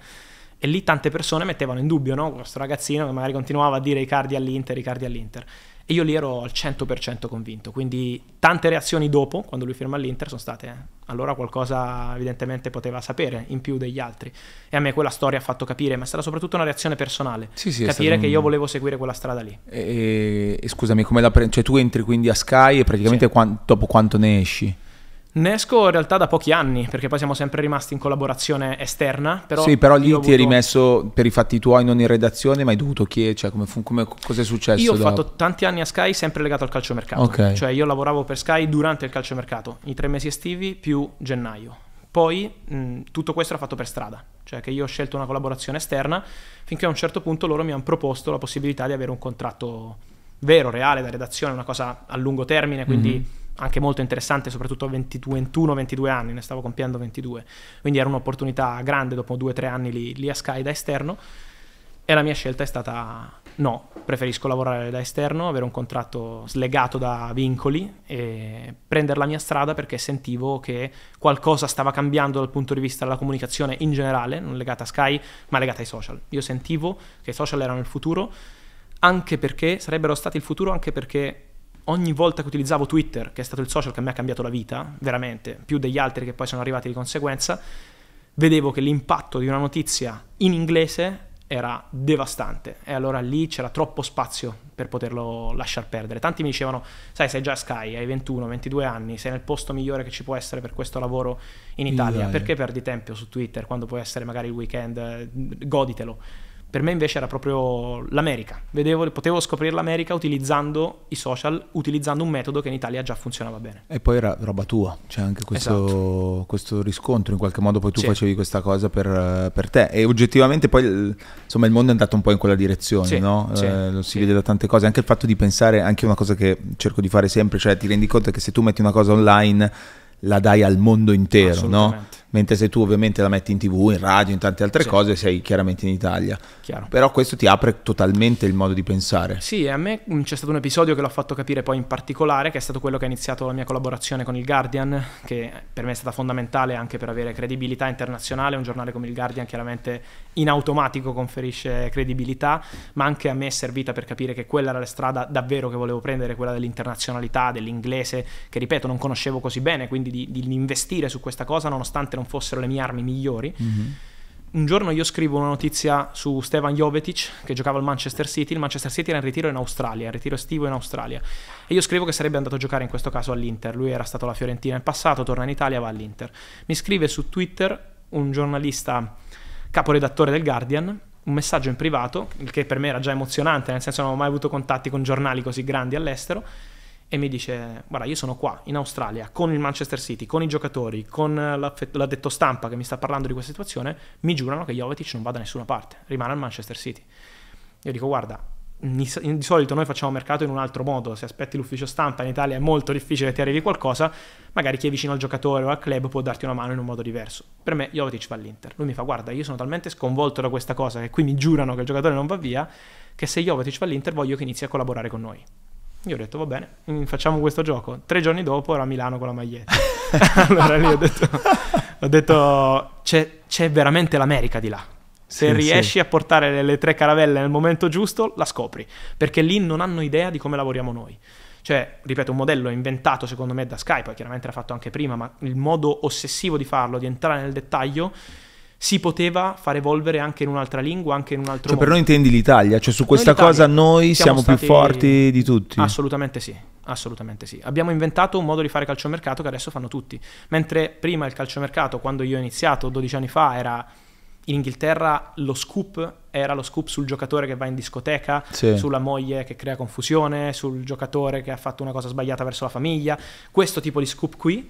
E lì tante persone mettevano in dubbio no? questo ragazzino che magari continuava a dire i cardi all'Inter, i cardi all'Inter. E io lì ero al 100% convinto, quindi tante reazioni dopo, quando lui firma all'Inter, sono state, eh, allora qualcosa evidentemente poteva sapere in più degli altri. E a me quella storia ha fatto capire, ma è stata soprattutto una reazione personale, sì, sì, capire un... che io volevo seguire quella strada lì. E, e scusami, come la pre- cioè tu entri quindi a Sky e praticamente sì. quant- dopo quanto ne esci? Ne esco in realtà da pochi anni, perché poi siamo sempre rimasti in collaborazione esterna. Però sì, però lì ti avuto... eri messo per i fatti tuoi, non in redazione, ma hai dovuto chiedere, cioè, come, come cosa è successo? Io ho da... fatto tanti anni a Sky, sempre legato al calciomercato. Okay. Cioè, io lavoravo per Sky durante il calciomercato, i tre mesi estivi più gennaio. Poi mh, tutto questo era fatto per strada, cioè che io ho scelto una collaborazione esterna, finché a un certo punto loro mi hanno proposto la possibilità di avere un contratto vero, reale, da redazione, una cosa a lungo termine, quindi... Mm-hmm anche molto interessante, soprattutto a 21-22 anni, ne stavo compiendo 22, quindi era un'opportunità grande dopo 2-3 anni lì, lì a Sky da esterno e la mia scelta è stata no, preferisco lavorare da esterno, avere un contratto slegato da vincoli e prendere la mia strada perché sentivo che qualcosa stava cambiando dal punto di vista della comunicazione in generale, non legata a Sky, ma legata ai social. Io sentivo che i social erano il futuro, anche perché sarebbero stati il futuro anche perché ogni volta che utilizzavo Twitter, che è stato il social che mi ha cambiato la vita, veramente, più degli altri che poi sono arrivati di conseguenza, vedevo che l'impatto di una notizia in inglese era devastante e allora lì c'era troppo spazio per poterlo lasciar perdere. Tanti mi dicevano, sai, sei già Sky, hai 21-22 anni, sei nel posto migliore che ci può essere per questo lavoro in Italia, Italia. perché perdi tempo su Twitter quando puoi essere magari il weekend, goditelo. Per me invece era proprio l'America. Vedevo, potevo scoprire l'America utilizzando i social, utilizzando un metodo che in Italia già funzionava bene. E poi era roba tua, c'è anche questo, esatto. questo riscontro, in qualche modo poi tu sì. facevi questa cosa per, per, te. E oggettivamente poi insomma, il mondo è andato un po' in quella direzione, sì. no? Sì. Eh, lo si vede da tante cose. Anche il fatto di pensare, anche una cosa che cerco di fare sempre, cioè ti rendi conto che se tu metti una cosa online la dai al mondo intero, no? mentre se tu ovviamente la metti in tv, in radio, in tante altre sì. cose, sei chiaramente in Italia. Chiaro. Però questo ti apre totalmente il modo di pensare. Sì, a me mm, c'è stato un episodio che l'ho fatto capire poi in particolare, che è stato quello che ha iniziato la mia collaborazione con il Guardian, che per me è stata fondamentale anche per avere credibilità internazionale, un giornale come il Guardian chiaramente in automatico conferisce credibilità, ma anche a me è servita per capire che quella era la strada davvero che volevo prendere, quella dell'internazionalità, dell'inglese, che ripeto non conoscevo così bene, quindi di, di investire su questa cosa nonostante non fossero le mie armi migliori. Mm-hmm. Un giorno io scrivo una notizia su Stevan Jovetic che giocava al Manchester City. Il Manchester City era in ritiro in Australia, in ritiro estivo in Australia. E io scrivo che sarebbe andato a giocare in questo caso all'Inter. Lui era stato alla Fiorentina in passato, torna in Italia, va all'Inter. Mi scrive su Twitter un giornalista caporedattore del Guardian un messaggio in privato, il che per me era già emozionante, nel senso non avevo mai avuto contatti con giornali così grandi all'estero e mi dice guarda io sono qua in Australia con il Manchester City, con i giocatori, con l'addetto stampa che mi sta parlando di questa situazione, mi giurano che Jovetic non va da nessuna parte, rimane al Manchester City. Io dico guarda, di solito noi facciamo mercato in un altro modo, se aspetti l'ufficio stampa in Italia è molto difficile che ti arrivi qualcosa, magari chi è vicino al giocatore o al club può darti una mano in un modo diverso. Per me Jovetic va all'Inter, lui mi fa guarda io sono talmente sconvolto da questa cosa che qui mi giurano che il giocatore non va via, che se Jovetic va all'Inter voglio che inizi a collaborare con noi. Io ho detto, va bene, mm, facciamo questo gioco. Tre giorni dopo era a Milano con la maglietta. allora lì ho detto, ho detto c'è, c'è veramente l'America di là. Se sì, riesci sì. a portare le, le, tre caravelle nel momento giusto, la scopri. Perché lì non hanno idea di come lavoriamo noi. Cioè, ripeto, un modello inventato secondo me da Skype, poi chiaramente l'ha fatto anche prima, ma il modo ossessivo di farlo, di entrare nel dettaglio, si poteva far evolvere anche in un'altra lingua, anche in un altro cioè, modo. Per noi intendi l'Italia, cioè su questa noi cosa noi siamo, siamo più forti di tutti. Assolutamente sì, assolutamente sì. Abbiamo inventato un modo di fare calciomercato che adesso fanno tutti. Mentre prima il calciomercato, quando io ho iniziato 12 anni fa, era in Inghilterra lo scoop era lo scoop sul giocatore che va in discoteca, sì. sulla moglie che crea confusione, sul giocatore che ha fatto una cosa sbagliata verso la famiglia. Questo tipo di scoop qui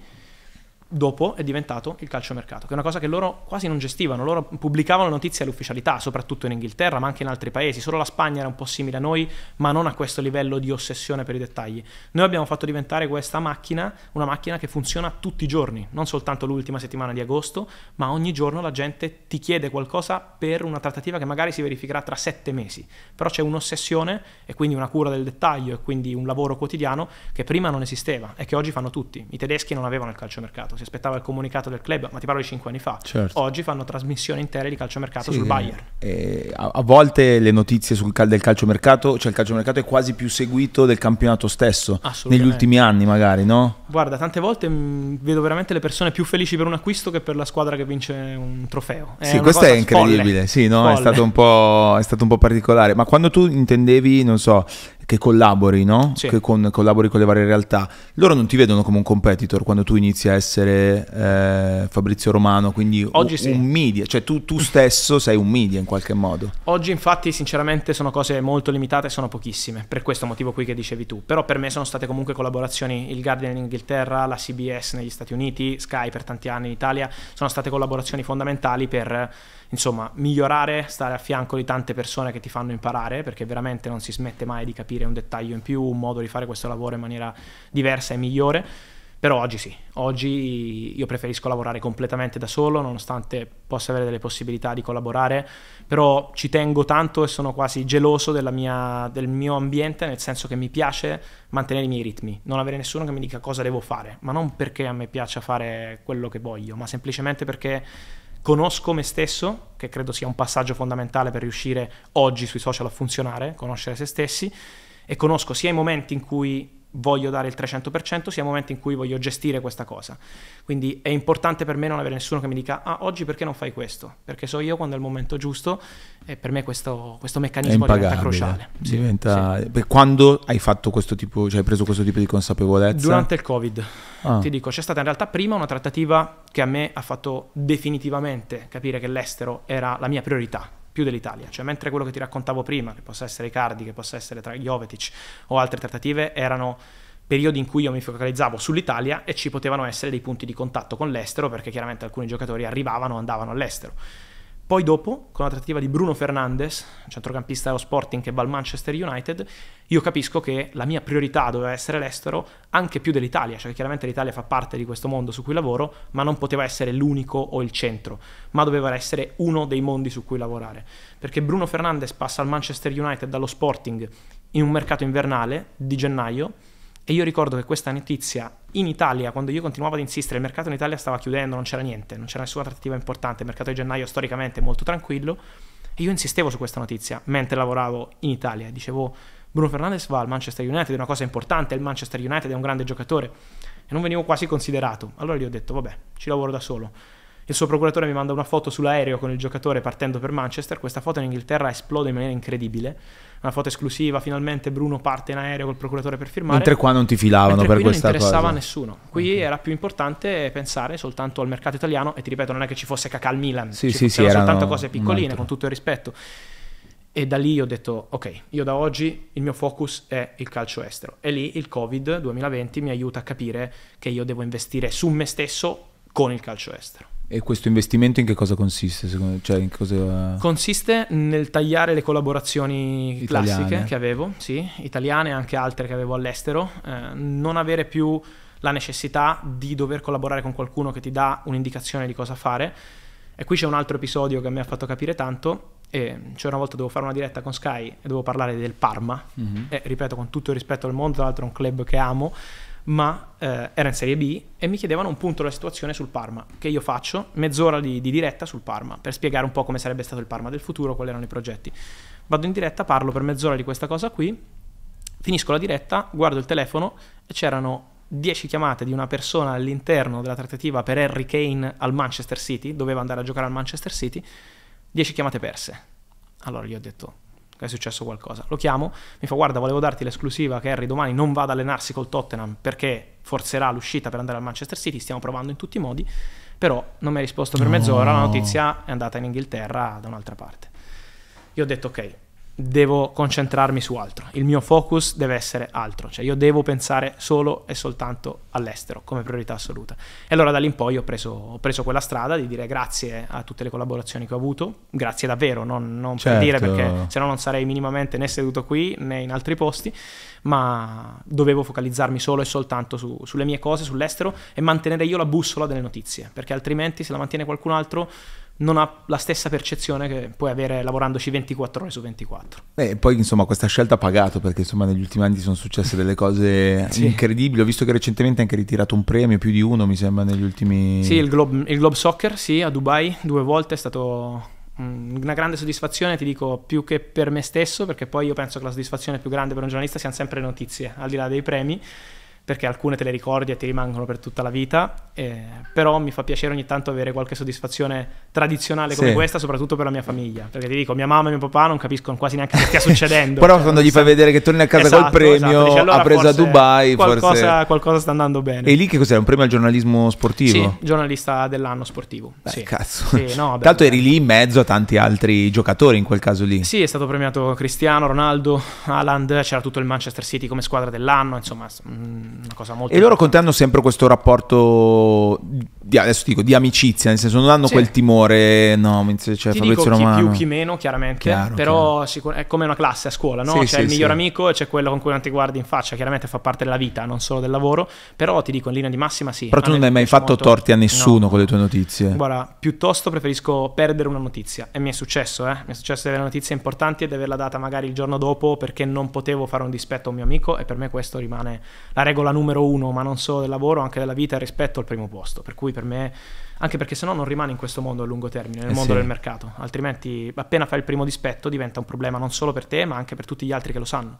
dopo è diventato il calciomercato, che è una cosa che loro quasi non gestivano, loro pubblicavano notizie all'ufficialità, soprattutto in Inghilterra, ma anche in altri paesi, solo la Spagna era un po' simile a noi, ma non a questo livello di ossessione per i dettagli. Noi abbiamo fatto diventare questa macchina una macchina che funziona tutti i giorni, non soltanto l'ultima settimana di agosto, ma ogni giorno la gente ti chiede qualcosa per una trattativa che magari si verificherà tra sette mesi, però c'è un'ossessione e quindi una cura del dettaglio e quindi un lavoro quotidiano che prima non esisteva e che oggi fanno tutti, i tedeschi non avevano il calciomercato si aspettava il comunicato del club, ma ti parlo di 5 anni fa. Certo. Oggi fanno trasmissioni intere di calciomercato sì, sul Bayern. Eh, a, a, volte le notizie sul cal- del calciomercato, cioè il calciomercato è quasi più seguito del campionato stesso, negli ultimi anni magari, no? Guarda, tante volte mh, mm, vedo veramente le persone più felici per un acquisto che per la squadra che vince un trofeo. È sì, questo è incredibile, folle. sì, no? È stato, un po', è stato un po' particolare, ma quando tu intendevi, non so, che collabori, no? Sì. Che con, collabori con le varie realtà. Loro non ti vedono come un competitor quando tu inizi a essere eh, Fabrizio Romano, quindi Oggi un, sì. un media, cioè tu, tu stesso sei un media in qualche modo. Oggi infatti sinceramente sono cose molto limitate, sono pochissime, per questo motivo qui che dicevi tu, però per me sono state comunque collaborazioni, il Guardian in Inghilterra, la CBS negli Stati Uniti, Sky per tanti anni in Italia, sono state collaborazioni fondamentali per insomma, migliorare, stare a fianco di tante persone che ti fanno imparare, perché veramente non si smette mai di capire un dettaglio in più, un modo di fare questo lavoro in maniera diversa e migliore. Però oggi sì, oggi io preferisco lavorare completamente da solo, nonostante possa avere delle possibilità di collaborare, però ci tengo tanto e sono quasi geloso mia, del mio ambiente, nel senso che mi piace mantenere i miei ritmi, non avere nessuno che mi dica cosa devo fare, ma non perché a me piaccia fare quello che voglio, ma semplicemente perché conosco me stesso, che credo sia un passaggio fondamentale per riuscire oggi sui social a funzionare, conoscere se stessi, e conosco sia i momenti in cui voglio dare il 300%, sia momenti in cui voglio gestire questa cosa. Quindi è importante per me non avere nessuno che mi dica, ah, oggi perché non fai questo? Perché so io quando è il momento giusto e per me questo, questo meccanismo diventa cruciale. Eh. Sì, diventa... Sì. Quando hai fatto questo tipo, cioè hai preso questo tipo di consapevolezza? Durante il Covid, ah. ti dico, c'è stata in realtà prima una trattativa che a me ha fatto definitivamente capire che l'estero era la mia priorità più dell'Italia, cioè mentre quello che ti raccontavo prima, che possa essere Cardi, che possa essere tra Jovetic o altre trattative, erano periodi in cui io mi focalizzavo sull'Italia e ci potevano essere dei punti di contatto con l'estero perché chiaramente alcuni giocatori arrivavano andavano all'estero. Poi dopo, con la trattativa di Bruno Fernandes, centrocampista dello Sporting che va al Manchester United, io capisco che la mia priorità doveva essere l'estero, anche più dell'Italia, cioè chiaramente l'Italia fa parte di questo mondo su cui lavoro, ma non poteva essere l'unico o il centro, ma doveva essere uno dei mondi su cui lavorare. Perché Bruno Fernandes passa al Manchester United dallo Sporting in un mercato invernale di gennaio, e io ricordo che questa notizia in Italia, quando io continuavo ad insistere, il mercato in Italia stava chiudendo, non c'era niente, non c'era nessuna trattativa importante, il mercato di gennaio storicamente è molto tranquillo, e io insistevo su questa notizia mentre lavoravo in Italia. Dicevo, Bruno Fernandes va al Manchester United, è una cosa importante, il Manchester United è un grande giocatore, e non venivo quasi considerato. Allora gli ho detto, vabbè, ci lavoro da solo. Il suo procuratore mi manda una foto sull'aereo con il giocatore partendo per Manchester, questa foto in Inghilterra esplode in maniera incredibile una foto esclusiva, finalmente Bruno parte in aereo col procuratore per firmare. Mentre qua non ti filavano Mentre per questa cosa. Non interessava a nessuno. Qui okay. era più importante pensare soltanto al mercato italiano e ti ripeto, non è che ci fosse Cacal Milan, sì, ci sì, sì, soltanto cose piccoline, con tutto il rispetto. E da lì ho detto, ok, io da oggi il mio focus è il calcio estero. E lì il Covid 2020 mi aiuta a capire che io devo investire su me stesso con il calcio estero. E questo investimento in che cosa consiste? Secondo, cioè cosa... Consiste nel tagliare le collaborazioni italiane. classiche che avevo, sì, italiane e anche altre che avevo all'estero, eh, non avere più la necessità di dover collaborare con qualcuno che ti dà un'indicazione di cosa fare. E qui c'è un altro episodio che mi ha fatto capire tanto. E cioè una volta dovevo fare una diretta con Sky e dovevo parlare del Parma, mm-hmm. e ripeto con tutto il rispetto al mondo, tra l'altro è un club che amo, ma eh, era in Serie B e mi chiedevano un punto della situazione sul Parma, che io faccio mezz'ora di, di, diretta sul Parma, per spiegare un po' come sarebbe stato il Parma del futuro, quali erano i progetti. Vado in diretta, parlo per mezz'ora di questa cosa qui, finisco la diretta, guardo il telefono e c'erano 10 chiamate di una persona all'interno della trattativa per Harry Kane al Manchester City, doveva andare a giocare al Manchester City, 10 chiamate perse. Allora gli ho detto, è successo qualcosa. Lo chiamo, mi fa guarda volevo darti l'esclusiva che Harry domani non va ad allenarsi col Tottenham perché forzerà l'uscita per andare al Manchester City, stiamo provando in tutti i modi, però non mi ha risposto per mezz'ora, no. la notizia è andata in Inghilterra da un'altra parte. Io ho detto ok, devo concentrarmi su altro, il mio focus deve essere altro, cioè io devo pensare solo e soltanto all'estero come priorità assoluta. E allora da lì in poi ho preso, ho preso quella strada di dire grazie a tutte le collaborazioni che ho avuto, grazie davvero, non, non certo. per dire perché se no non sarei minimamente né seduto qui né in altri posti, ma dovevo focalizzarmi solo e soltanto su, sulle mie cose, sull'estero e mantenere io la bussola delle notizie, perché altrimenti se la mantiene qualcun altro non ha la stessa percezione che puoi avere lavorandoci 24 ore su 24. E poi insomma questa scelta ha pagato perché insomma negli ultimi anni sono successe delle cose sì. incredibili, ho visto che recentemente anche ritirato un premio, più di uno mi sembra negli ultimi... Sì, il Globe, il Globe Soccer, sì, a Dubai due volte è stato mm, una grande soddisfazione, ti dico più che per me stesso perché poi io penso che la soddisfazione più grande per un giornalista siano sempre le notizie, al di là dei premi perché alcune te le ricordi e ti rimangono per tutta la vita, eh, però mi fa piacere ogni tanto avere qualche soddisfazione tradizionale come sì. questa, soprattutto per la mia famiglia, perché ti dico, mia mamma e mio papà non capiscono quasi neanche che stia succedendo. però cioè, quando gli sai... fai vedere che torni a casa esatto, col esatto. premio, esatto. Dici, allora ha preso a Dubai, qualcosa, forse... qualcosa sta andando bene. E lì che cos'è? Un premio al giornalismo sportivo? Sì, giornalista dell'anno sportivo. Beh, sì. cazzo. Sì, no, vabbè, Tanto eri lì in mezzo a tanti altri giocatori in quel caso lì. Sì, è stato premiato Cristiano, Ronaldo, Haaland, c'era tutto il Manchester City come squadra dell'anno, insomma... Mh, mm, una cosa molto... E loro con te hanno sempre questo rapporto, di, adesso dico, di amicizia, nel senso non hanno sì. quel timore, no, cioè, Ti Fabrizio dico, Romano... chi più, chi meno, chiaramente, chiaro, però chiaro. è come una classe a scuola, no? Sì, c'è sì, il miglior amico e c'è quello con cui non ti guardi in faccia, chiaramente fa parte della vita, non solo del lavoro, però ti dico in linea di massima sì. Però tu non hai mai fatto molto... torti a nessuno no. con le tue notizie. Guarda, piuttosto preferisco perdere una notizia, e mi è successo, eh? mi è successo di avere notizie importanti ed averla data magari il giorno dopo perché non potevo fare un dispetto a un mio amico e per me questo rimane la regola la numero uno, ma non solo del lavoro, anche della vita, rispetto al primo posto. Per cui per me, anche perché se no non rimane in questo mondo a lungo termine, nel eh mondo sì. del mercato, altrimenti appena fai il primo dispetto diventa un problema non solo per te, ma anche per tutti gli altri che lo sanno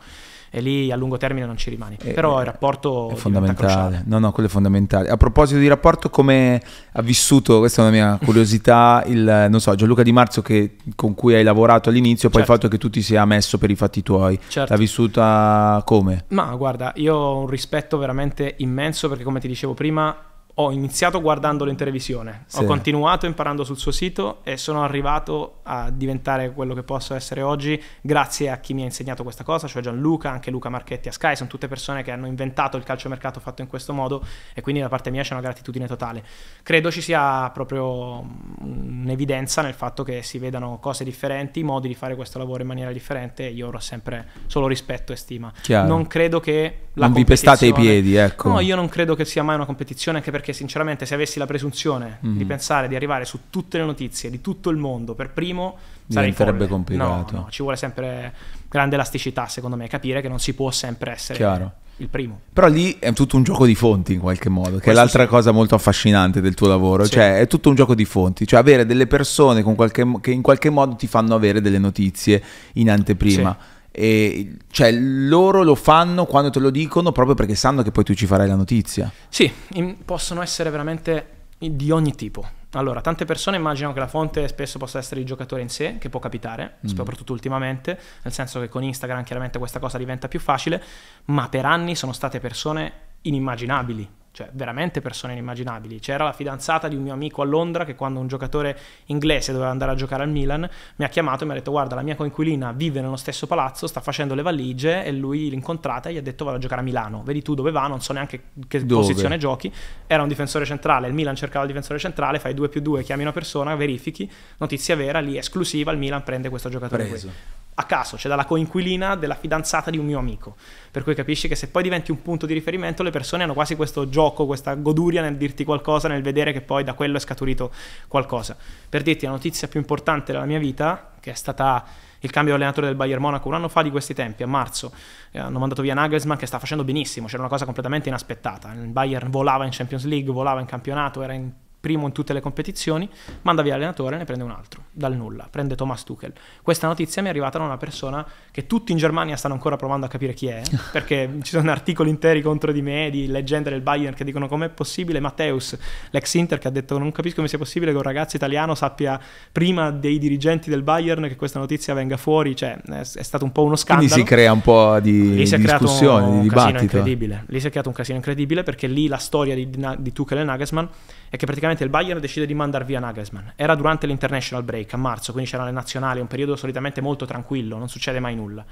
e lì a lungo termine non ci rimani. E, eh, Però eh, il rapporto è fondamentale. No, no, quello è fondamentale. A proposito di rapporto, come ha vissuto, questa è una mia curiosità, il, non so, Gianluca Di Marzo che, con cui hai lavorato all'inizio, poi certo. il fatto che tu ti sia messo per i fatti tuoi, certo. l'ha vissuta come? Ma guarda, io ho un rispetto veramente immenso perché come ti dicevo prima ho iniziato guardandolo in televisione, sì. ho continuato imparando sul suo sito e sono arrivato a diventare quello che posso essere oggi grazie a chi mi ha insegnato questa cosa, cioè Gianluca, anche Luca Marchetti a Sky, sono tutte persone che hanno inventato il calciomercato fatto in questo modo e quindi da parte mia c'è una gratitudine totale. Credo ci sia proprio un'evidenza nel fatto che si vedano cose differenti, modi di fare questo lavoro in maniera differente e io avrò sempre solo rispetto e stima. Chiaro. Non credo che la non vi pestate i piedi, ecco. No, io non credo che sia mai una competizione anche perché perché sinceramente se avessi la presunzione mm. di mm-hmm. pensare di arrivare su tutte le notizie di tutto il mondo per primo sarei sarebbe complicato. No, no, ci vuole sempre grande elasticità secondo me, capire che non si può sempre essere Chiaro. il primo. Però lì è tutto un gioco di fonti in qualche modo, che Questo è l'altra sì. cosa molto affascinante del tuo lavoro, sì. cioè è tutto un gioco di fonti, cioè avere delle persone qualche, che in qualche modo ti fanno avere delle notizie in anteprima. Sì e, cioè, loro lo fanno quando te lo dicono proprio perché sanno che poi tu ci farai la notizia. Sì, possono essere veramente di ogni tipo. Allora, tante persone immaginano che la fonte spesso possa essere il giocatore in sé, che può capitare, mm. soprattutto ultimamente, nel senso che con Instagram chiaramente questa cosa diventa più facile, ma per anni sono state persone inimmaginabili cioè veramente persone inimmaginabili. C'era la fidanzata di un mio amico a Londra che quando un giocatore inglese doveva andare a giocare al Milan mi ha chiamato e mi ha detto guarda la mia coinquilina vive nello stesso palazzo, sta facendo le valigie e lui l'ha incontrata e gli ha detto vado a giocare a Milano, vedi tu dove va, non so neanche che dove? posizione giochi, era un difensore centrale, il Milan cercava il difensore centrale, fai 2 più 2, chiami una persona, verifichi, notizia vera, lì esclusiva, il Milan prende questo giocatore a caso, cioè dalla coinquilina della fidanzata di un mio amico. Per cui capisci che se poi diventi un punto di riferimento, le persone hanno quasi questo gioco, questa goduria nel dirti qualcosa, nel vedere che poi da quello è scaturito qualcosa. Per dirti la notizia più importante della mia vita, che è stata il cambio di allenatore del Bayern Monaco un anno fa di questi tempi, a marzo, eh, hanno mandato via Nagelsmann che sta facendo benissimo, c'era una cosa completamente inaspettata. Il Bayern volava in Champions League, volava in campionato, era in primo in tutte le competizioni, manda via l'allenatore e ne prende un altro dal nulla, prende Thomas Tuchel. Questa notizia mi è arrivata da una persona che tutti in Germania stanno ancora provando a capire chi è, perché ci sono articoli interi contro di me, di leggende del Bayern che dicono com'è possibile Matteus, l'ex Inter, che ha detto non capisco come sia possibile che un ragazzo italiano sappia prima dei dirigenti del Bayern che questa notizia venga fuori, cioè è, è stato un po' uno scandalo. Quindi si crea un po' di discussione, di dibattito. Lì si è creato un casino incredibile perché lì la storia di, di Tuchel e Nagelsmann è che praticamente il Bayern decide di mandar via Nagelsmann. Era durante l'International Break break a marzo, quindi c'erano le nazionali, un periodo solitamente molto tranquillo, non succede mai nulla.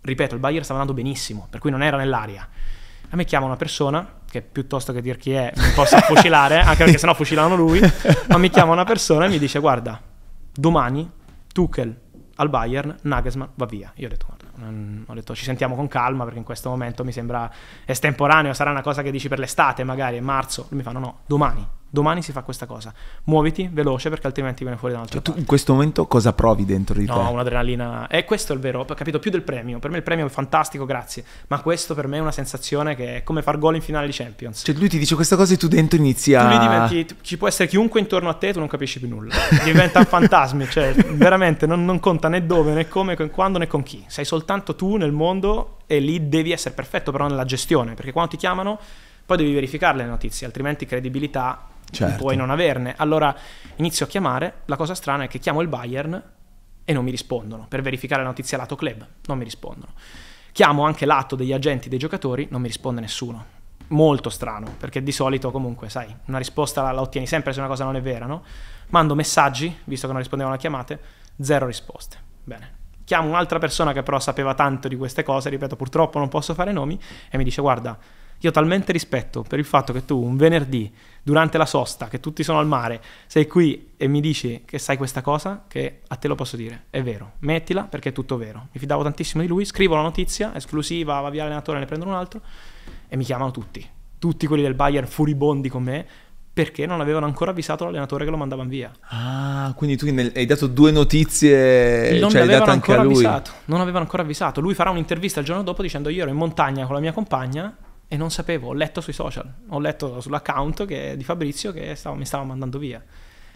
Ripeto, il Bayern stava andando benissimo, per cui non era nell'aria. A me chiama una persona, che piuttosto che dir chi è, mi possa fucilare, anche perché sennò fucilano lui, ma mi chiama una persona e mi dice guarda, domani Tuchel al Bayern, Nagelsmann va via. Io ho detto, guarda, ho detto ci sentiamo con calma perché in questo momento mi sembra estemporaneo, sarà una cosa che dici per l'estate magari, è marzo. Lui mi fanno no, domani Domani si fa questa cosa. Muoviti veloce perché altrimenti viene fuori da un'altra cioè, Tu in questo momento cosa provi dentro di no, te? No, un'adrenalina. E questo è il vero, ho capito più del premio. Per me il premio è fantastico, grazie. Ma questo per me è una sensazione che è come far gol in finale di Champions. Cioè lui ti dice questa cosa e tu dentro inizi a... Tu diventi, ci può essere chiunque intorno a te tu non capisci più nulla. Diventa fantasmi, cioè veramente non, non conta né dove, né come, né quando, né con chi. Sei soltanto tu nel mondo e lì devi essere perfetto però nella gestione. Perché quando ti chiamano poi devi verificare le notizie, altrimenti credibilità certo. puoi non averne. Allora inizio a chiamare, la cosa strana è che chiamo il Bayern e non mi rispondono, per verificare la notizia lato club, non mi rispondono. Chiamo anche lato degli agenti dei giocatori, non mi risponde nessuno. Molto strano, perché di solito comunque, sai, una risposta la, la ottieni sempre se una cosa non è vera, no? Mando messaggi, visto che non rispondevano alle chiamate, zero risposte. Bene, chiamo un'altra persona che però sapeva tanto di queste cose, ripeto purtroppo non posso fare nomi, e mi dice guarda, io ho talmente rispetto per il fatto che tu un venerdì durante la sosta, che tutti sono al mare, sei qui e mi dici che sai questa cosa, che a te lo posso dire, è vero, mettila perché è tutto vero. Mi fidavo tantissimo di lui, scrivo la notizia, esclusiva, va via l'allenatore, ne prendono un altro, e mi chiamano tutti, tutti quelli del Bayern furibondi con me, perché non avevano ancora avvisato l'allenatore che lo mandavano via. Ah, quindi tu hai dato due notizie, non cioè hai dato anche a lui. Avvisato, non avevano ancora avvisato. Lui farà un'intervista il giorno dopo dicendo io ero in montagna con la mia compagna e non sapevo, ho letto sui social, ho letto sull'account che, di Fabrizio che stavo, mi stava mandando via.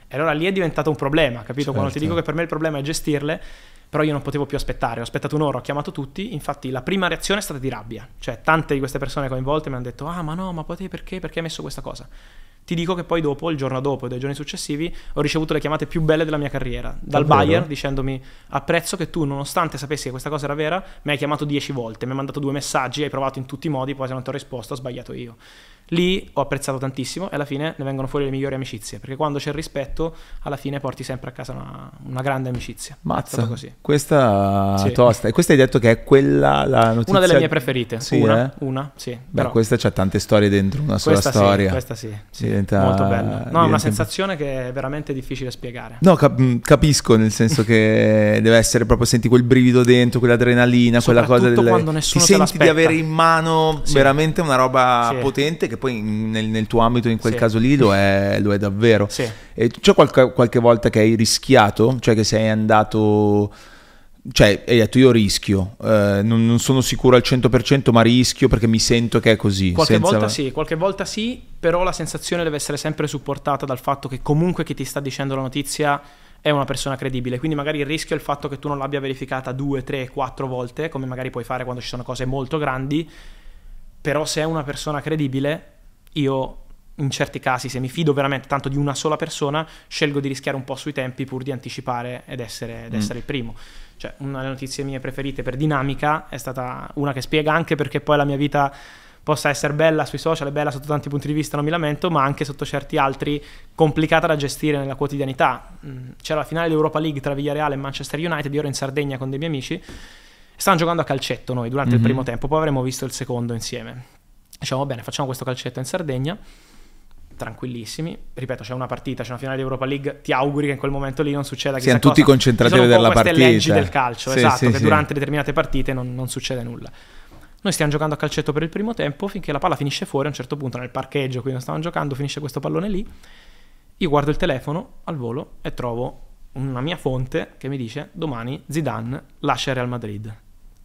E allora lì è diventato un problema, capito? Certo. Quando ti certo. dico che per me il problema è gestirle, però io non potevo più aspettare, ho aspettato un'ora, ho chiamato tutti, infatti la prima reazione è stata di rabbia, cioè tante di queste persone coinvolte mi hanno detto ah ma no, ma potevi perché, perché hai messo questa cosa? Ti dico che poi dopo, il giorno dopo e dai giorni successivi, ho ricevuto le chiamate più belle della mia carriera. Dal Davvero? Bayer dicendomi apprezzo che tu, nonostante sapessi che questa cosa era vera, mi hai chiamato dieci volte, mi hai mandato due messaggi, hai provato in tutti i modi, poi se non ti ho risposto ho sbagliato io lì ho apprezzato tantissimo e alla fine ne vengono fuori le migliori amicizie, perché quando c'è il rispetto, alla fine porti sempre a casa una, una grande amicizia. Mazza, così. questa sì. tosta. E questa hai detto che è quella la notizia... Una delle mie preferite, sì, una, eh? una, sì. Beh, però... questa c'ha tante storie dentro, una sola questa storia. Sì, questa sì, sì. Diventa... molto bella. No, diventa... una sensazione che è veramente difficile spiegare. No, cap- mm, capisco, nel senso che deve essere proprio, senti quel brivido dentro, quell'adrenalina, quella cosa del... quando nessuno ti senti l'aspetta. di avere in mano veramente una roba potente che poi nel, nel, tuo ambito in quel sì. caso lì lo è, lo è davvero. Sì. E c'è qualche, qualche volta che hai rischiato, cioè che sei andato cioè hai detto io rischio, eh, non, non, sono sicuro al 100% ma rischio perché mi sento che è così. Qualche senza... volta sì, qualche volta sì, però la sensazione deve essere sempre supportata dal fatto che comunque chi ti sta dicendo la notizia è una persona credibile, quindi magari il rischio è il fatto che tu non l'abbia verificata due, tre, quattro volte, come magari puoi fare quando ci sono cose molto grandi, però se è una persona credibile io in certi casi, se mi fido veramente tanto di una sola persona, scelgo di rischiare un po' sui tempi pur di anticipare ed essere, ed mm. essere mm. il primo. Cioè, una delle notizie mie preferite per dinamica è stata una che spiega anche perché poi la mia vita possa essere bella sui social, è bella sotto tanti punti di vista, non mi lamento, ma anche sotto certi altri complicata da gestire nella quotidianità. Mm, c'era la finale dell'Europa League tra Villareal e Manchester United, io ero in Sardegna con dei miei amici, stavamo giocando a calcetto noi durante mm-hmm. il primo tempo, poi avremmo visto il secondo insieme diciamo bene, facciamo questo calcetto in Sardegna, tranquillissimi. Ripeto, c'è una partita, c'è una finale di Europa League. Ti auguri che in quel momento lì non succeda che siano cosa. tutti concentrati a diciamo vedere la partita. Sono leggi del calcio, sì, esatto, sì, che sì. durante determinate partite non, non, succede nulla. Noi stiamo giocando a calcetto per il primo tempo finché la palla finisce fuori a un certo punto nel parcheggio, quindi non stavamo giocando, finisce questo pallone lì. Io guardo il telefono al volo e trovo una mia fonte che mi dice domani Zidane lascia Real Madrid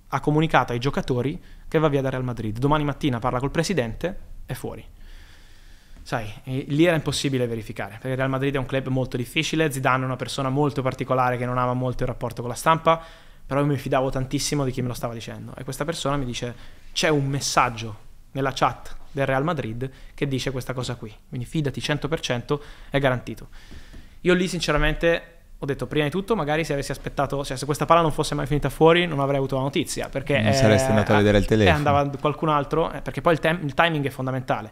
ha comunicato ai giocatori che va via dal Real Madrid. Domani mattina parla col presidente, e fuori. Sai, lì era impossibile verificare, perché il Real Madrid è un club molto difficile, Zidane è una persona molto particolare che non ama molto il rapporto con la stampa, però io mi fidavo tantissimo di chi me lo stava dicendo. E questa persona mi dice, c'è un messaggio nella chat del Real Madrid che dice questa cosa qui, quindi fidati 100%, è garantito. Io lì sinceramente ho detto prima di tutto magari se avessi aspettato cioè se questa palla non fosse mai finita fuori non avrei avuto la notizia perché non saresti eh, andato a vedere il eh, telefono e andava qualcun altro eh, perché poi il, tem- il, timing è fondamentale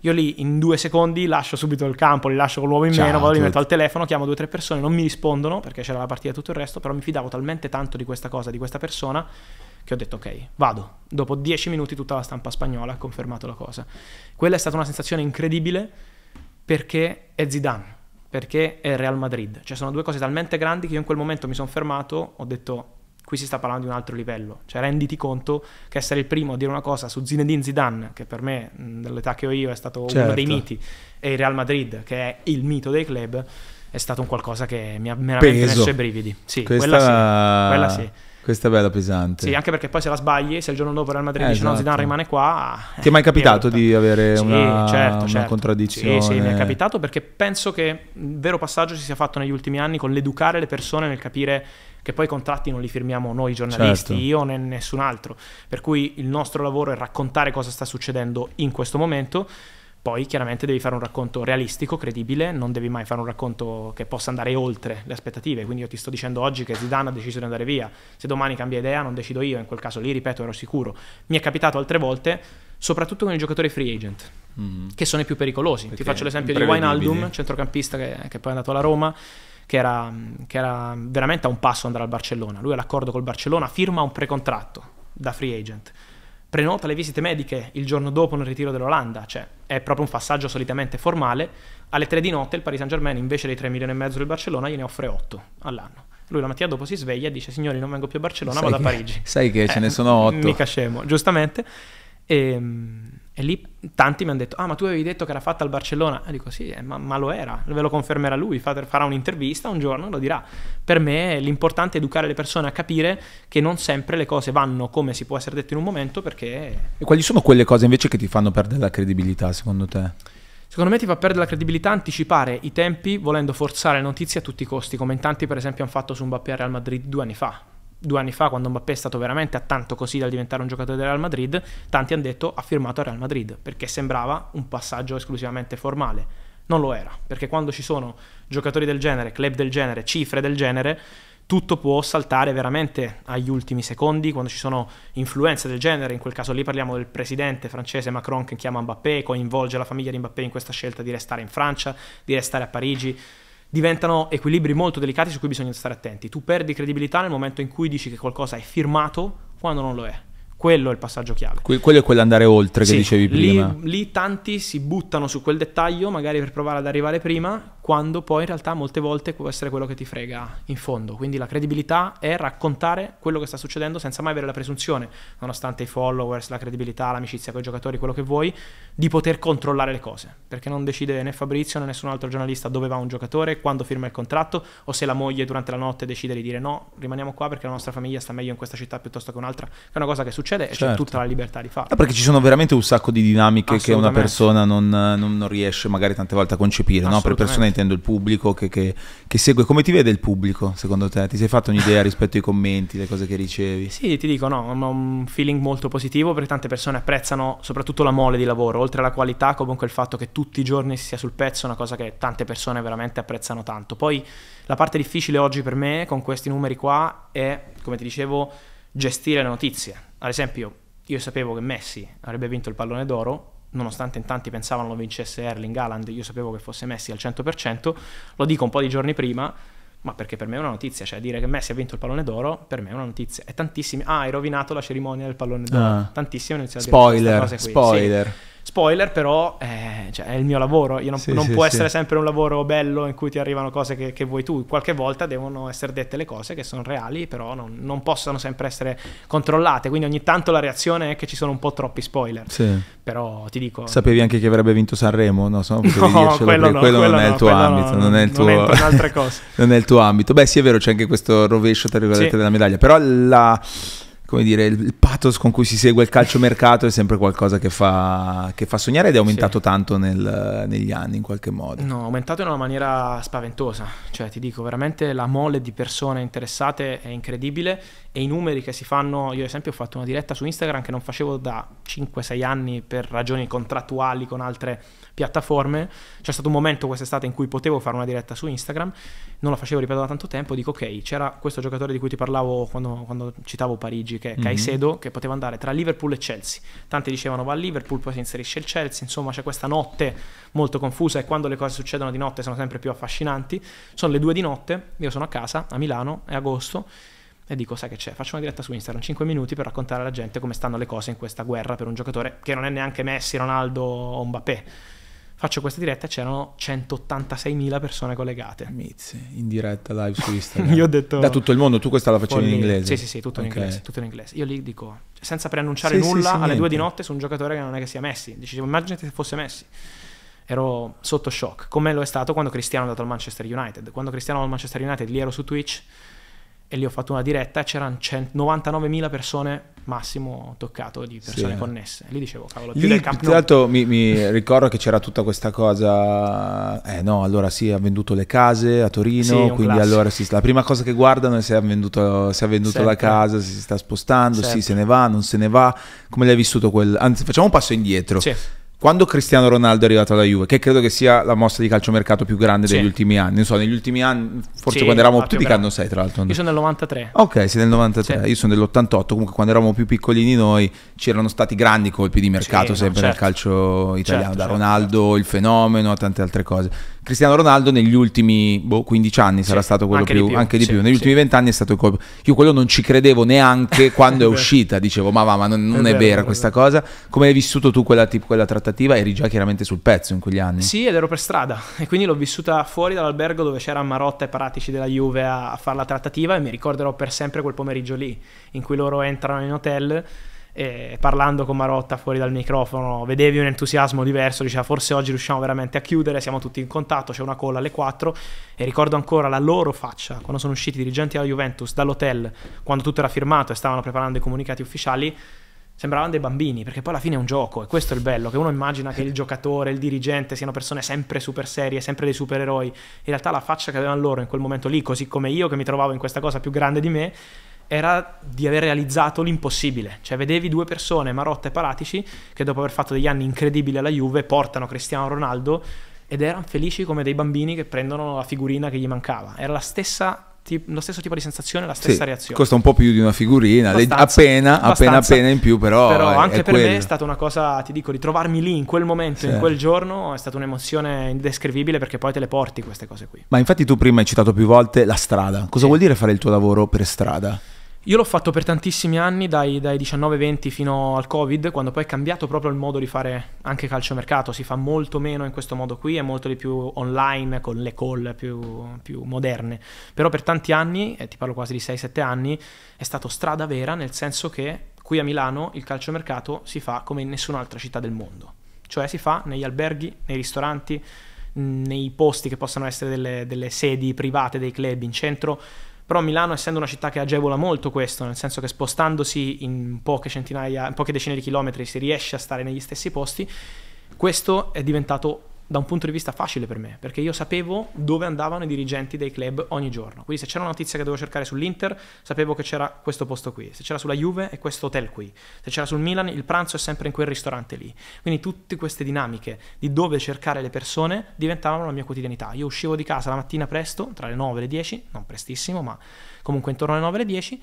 io lì in due secondi lascio subito il campo li lascio con l'uomo in Ciao, meno vado li metto al telefono chiamo due o tre persone non mi rispondono perché c'era la partita e tutto il resto però mi fidavo talmente tanto di questa cosa di questa persona che ho detto ok, vado. Dopo dieci minuti tutta la stampa spagnola ha confermato la cosa. Quella è stata una sensazione incredibile perché è Zidane perché è il Real Madrid. Cioè sono due cose talmente grandi che io in quel momento mi sono fermato, ho detto qui si sta parlando di un altro livello. Cioè renditi conto che essere il primo a dire una cosa su Zinedine Zidane, che per me nell'età che ho io è stato certo. uno dei miti, e il Real Madrid, che è il mito dei club, è stato un qualcosa che mi ha veramente Peso. messo i brividi. Sì, Questa... quella sì. Quella sì. Questa è bella pesante. Sì, anche perché poi se la sbagli, se il giorno dopo Real Madrid eh, dice esatto. no, Zidane esatto. rimane qua. Ti è mai eh, capitato è di avere sì, una, certo, una certo. contraddizione? Sì, sì, mi è capitato perché penso che il vero passaggio si sia fatto negli ultimi anni con l'educare le persone nel capire che poi i contratti non li firmiamo noi giornalisti, certo. io né nessun altro. Per cui il nostro lavoro è raccontare cosa sta succedendo in questo momento poi chiaramente devi fare un racconto realistico, credibile, non devi mai fare un racconto che possa andare oltre le aspettative. Quindi io ti sto dicendo oggi che Zidane ha deciso di andare via, se domani cambia idea non decido io, in quel caso lì, ripeto, ero sicuro. Mi è capitato altre volte, soprattutto con i giocatori free agent, mm. che sono i più pericolosi. Perché ti faccio l'esempio di Wijnaldum, centrocampista che, che poi è andato alla Roma. Che era, che era veramente a un passo andare al Barcellona. Lui ha l'accordo col Barcellona, firma un precontratto da free agent prenota le visite mediche il giorno dopo nel ritiro dell'Olanda, cioè è proprio un passaggio solitamente formale, alle 3 di notte il Paris Saint Germain invece dei 3 milioni e mezzo del Barcellona gliene offre 8 all'anno. Lui la mattina dopo si sveglia e dice signori non vengo più a Barcellona, sai vado che, a Parigi. Sai che eh, ce ne eh, sono 8. Mica scemo, giustamente. E, ehm, e lì tanti mi hanno detto, ah ma tu avevi detto che era fatta al Barcellona. E dico sì, eh, ma, ma, lo era, ve lo confermerà lui, farà un'intervista un giorno, lo dirà. Per me l'importante è educare le persone a capire che non sempre le cose vanno come si può essere detto in un momento perché... E quali sono quelle cose invece che ti fanno perdere la credibilità secondo te? Secondo me ti fa perdere la credibilità anticipare i tempi volendo forzare notizie a tutti i costi, come in tanti per esempio hanno fatto su Mbappé al Real Madrid due anni fa due anni fa, quando Mbappé è stato veramente a tanto così dal diventare un giocatore del Real Madrid, tanti hanno detto ha firmato al Real Madrid perché sembrava un passaggio esclusivamente formale. Non lo era, perché quando ci sono giocatori del genere, club del genere, cifre del genere, tutto può saltare veramente agli ultimi secondi quando ci sono influenze del genere. In quel caso lì parliamo del presidente francese Macron che chiama Mbappé, coinvolge la famiglia di Mbappé in questa scelta di restare in Francia, di restare a Parigi diventano equilibri molto delicati su cui bisogna stare attenti. Tu perdi credibilità nel momento in cui dici che qualcosa è firmato quando non lo è. Quello è il passaggio chiave. Que- quello è quell'andare oltre che sì, dicevi prima. Lì, lì tanti si buttano su quel dettaglio, magari per provare ad arrivare prima, quando poi in realtà molte volte può essere quello che ti frega in fondo. Quindi la credibilità è raccontare quello che sta succedendo senza mai avere la presunzione, nonostante i followers, la credibilità, l'amicizia con i giocatori, quello che vuoi, di poter controllare le cose. Perché non decide né Fabrizio né nessun altro giornalista dove va un giocatore, quando firma il contratto o se la moglie durante la notte decide di dire no, rimaniamo qua perché la nostra famiglia sta meglio in questa città piuttosto che un'altra. è una cosa che succede certo. e c'è certo. tutta la libertà di farlo. No, perché ci sono veramente un sacco di dinamiche che una persona non, non, non riesce magari tante volte a concepire, no? per persone intendo il pubblico che, che, che, segue. Come ti vede il pubblico, secondo te? Ti sei fatto un'idea rispetto ai commenti, le cose che ricevi? Sì, ti dico, no, ho un feeling molto positivo perché tante persone apprezzano soprattutto la mole di lavoro, oltre alla qualità, comunque il fatto che tutti i giorni si sia sul pezzo è una cosa che tante persone veramente apprezzano tanto. Poi la parte difficile oggi per me, con questi numeri qua, è, come ti dicevo, gestire le notizie. Ad esempio, io sapevo che Messi avrebbe vinto il pallone d'oro, nonostante in tanti pensavano lo vincesse Erling Haaland, io sapevo che fosse Messi al 100%, lo dico un po' di giorni prima, ma perché per me è una notizia, cioè dire che Messi ha vinto il pallone d'oro, per me è una notizia. E tantissimi, ah, hai rovinato la cerimonia del pallone d'oro, ah. tantissimi hanno iniziato spoiler, a dire queste cose qui. Spoiler, spoiler. Sì. Spoiler, però, eh, cioè, è il mio lavoro. Io non, sì, non sì, può sì. essere sempre un lavoro bello in cui ti arrivano cose che, che, vuoi tu. Qualche volta devono essere dette le cose che sono reali, però non, non, possono sempre essere controllate. Quindi ogni tanto la reazione è che ci sono un po' troppi spoiler. Sì. Però ti dico. Sapevi anche che avrebbe vinto Sanremo? No, no, quello, no quello, non è il tuo ambito. non, è il tuo... non è il tuo ambito. Beh, sì, è vero, c'è anche questo rovescio, tra virgolette, della medaglia. Però la come dire, il pathos con cui si segue il calciomercato è sempre qualcosa che fa, che fa sognare ed è aumentato sì. tanto nel, negli anni in qualche modo. No, è aumentato in una maniera spaventosa, cioè ti dico veramente la mole di persone interessate è incredibile e i numeri che si fanno, io ad esempio ho fatto una diretta su Instagram che non facevo da 5-6 anni per ragioni contrattuali con altre piattaforme, c'è stato un momento quest'estate in cui potevo fare una diretta su Instagram, non la facevo, ripeto, da tanto tempo, dico ok, c'era questo giocatore di cui ti parlavo quando, quando citavo Parigi, che è mm-hmm. Caicedo, che poteva andare tra Liverpool e Chelsea, tanti dicevano va a Liverpool, poi si inserisce il Chelsea, insomma c'è questa notte molto confusa e quando le cose succedono di notte sono sempre più affascinanti, sono le due di notte, io sono a casa a Milano, è agosto, e dico sai che c'è, faccio una diretta su Instagram, 5 minuti per raccontare alla gente come stanno le cose in questa guerra per un giocatore che non è neanche Messi, Ronaldo o Mbappé. Faccio questa diretta e c'erano 186.000 persone collegate. Mizze, in diretta live su Instagram. Io ho detto... Da tutto il mondo, tu questa la facevi in inglese? Sì, sì, sì, tutto, okay. in inglese, tutto in inglese. Io lì dico, senza preannunciare sì, nulla, sì, sì, alle niente. due di notte su un giocatore che non è che sia Messi. Dicevo, immaginate se fosse Messi ero sotto shock, come lo è stato quando Cristiano è andato al Manchester United. Quando Cristiano è andato al Manchester United, lì ero su Twitch e lì ho fatto una diretta e c'erano 99.000 persone massimo toccato di persone sì. connesse. Lì dicevo, cavolo, più lì, del Camp Tra l'altro mi, mi, ricordo che c'era tutta questa cosa, eh no, allora sì, ha venduto le case a Torino, sì, quindi classico. allora sì, la prima cosa che guardano è se ha venduto, se ha venduto la casa, se si sta spostando, Sempre. sì, se ne va, non se ne va. Come l'hai vissuto quel... Anzi, facciamo un passo indietro. Sì quando Cristiano Ronaldo è arrivato alla Juve, che credo che sia la mossa di calciomercato più grande sì. degli ultimi anni, non so, negli ultimi anni, forse sì, quando eravamo no, più di che tra l'altro? Io sono del 93. Ok, sei del 93, sì. io sono dell'88, comunque quando eravamo più piccolini noi c'erano stati grandi colpi di mercato sempre certo. nel calcio italiano, certo, da certo, Ronaldo, certo. il fenomeno, a tante altre cose. Cristiano Ronaldo negli ultimi boh, 15 anni sì, sarà stato quello anche più, di più, anche di sì, più. negli sì. ultimi 20 anni è stato il colpo. Io quello non ci credevo neanche quando è, è uscita, dicevo ma va, ma non, non è, è, vera vero, questa vero. cosa. Come hai vissuto tu quella, tipo, quella trattativa? Eri già chiaramente sul pezzo in quegli anni. Sì, ed ero per strada e quindi l'ho vissuta fuori dall'albergo dove c'era Marotta e Paratici della Juve a, a fare la trattativa e mi ricorderò per sempre quel pomeriggio lì in cui loro entrano in hotel e parlando con Marotta fuori dal microfono vedevi un entusiasmo diverso, diceva forse oggi riusciamo veramente a chiudere, siamo tutti in contatto, c'è una call alle 4 e ricordo ancora la loro faccia quando sono usciti i dirigenti della Juventus dall'hotel, quando tutto era firmato e stavano preparando i comunicati ufficiali, sembravano dei bambini, perché poi alla fine è un gioco e questo è il bello, che uno immagina che il giocatore, il dirigente siano persone sempre super serie, sempre dei supereroi, in realtà la faccia che avevano loro in quel momento lì, così come io che mi trovavo in questa cosa più grande di me, era di aver realizzato l'impossibile. Cioè, vedevi due persone, Marotta e Paratici, che dopo aver fatto degli anni incredibili alla Juve portano Cristiano Ronaldo ed erano felici come dei bambini che prendono la figurina che gli mancava. Era la stessa lo stesso tipo di sensazione, la stessa sì, reazione. Costa un po' più di una figurina, abbastanza, appena, abbastanza. appena, appena in più, però. Però è, anche è per quello. me è stata una cosa, ti dico, ritrovarmi lì in quel momento, sì. in quel giorno, è stata un'emozione indescrivibile perché poi te le porti queste cose qui. Ma infatti tu prima hai citato più volte la strada. Cosa sì. vuol dire fare il tuo lavoro per strada? Io l'ho fatto per tantissimi anni, dai, dai 19-20 fino al Covid, quando poi è cambiato proprio il modo di fare anche calciomercato. Si fa molto meno in questo modo qui, è molto di più online con le call più, più moderne. Però per tanti anni, e ti parlo quasi di 6-7 anni, è stato strada vera, nel senso che qui a Milano il calciomercato si fa come in nessun'altra città del mondo. Cioè si fa negli alberghi, nei ristoranti, nei posti che possono essere delle, delle sedi private dei club in centro però Milano, essendo una città che agevola molto questo, nel senso che spostandosi in poche, in poche decine di chilometri si riesce a stare negli stessi posti, questo è diventato da un punto di vista facile per me, perché io sapevo dove andavano i dirigenti dei club ogni giorno. Quindi se c'era una notizia che dovevo cercare sull'Inter, sapevo che c'era questo posto qui, se c'era sulla Juve è questo hotel qui, se c'era sul Milan il pranzo è sempre in quel ristorante lì. Quindi tutte queste dinamiche di dove cercare le persone diventavano la mia quotidianità. Io uscivo di casa la mattina presto, tra le 9 e le 10, non prestissimo, ma comunque intorno alle 9 e le 10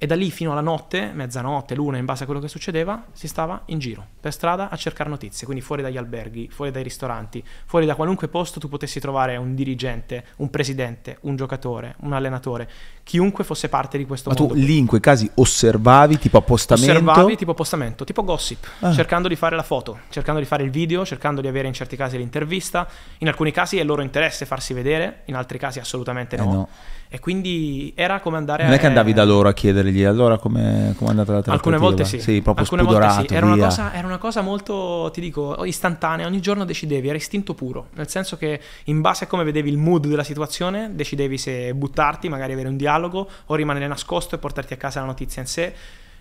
e da lì fino alla notte, mezzanotte, luna, in base a quello che succedeva, si stava in giro, per strada, a cercare notizie, quindi fuori dagli alberghi, fuori dai ristoranti, fuori da qualunque posto tu potessi trovare un dirigente, un presidente, un giocatore, un allenatore, chiunque fosse parte di questo Ma mondo. Ma tu lì in quei casi osservavi tipo appostamento? Osservavi tipo appostamento, tipo gossip, ah. cercando di fare la foto, cercando di fare il video, cercando di avere in certi casi l'intervista, in alcuni casi è il loro interesse farsi vedere, in altri casi assolutamente no. Eh no. E quindi era come andare Non è che andavi da loro a chiedergli allora come è andata la trattativa? Alcune volte sì. Sì, proprio Alcune volte sì. Era una, cosa, era, una cosa, molto, ti dico, istantanea. Ogni giorno decidevi, era istinto puro. Nel senso che in base a come vedevi il mood della situazione, decidevi se buttarti, magari avere un dialogo, o rimanere nascosto e portarti a casa la notizia in sé.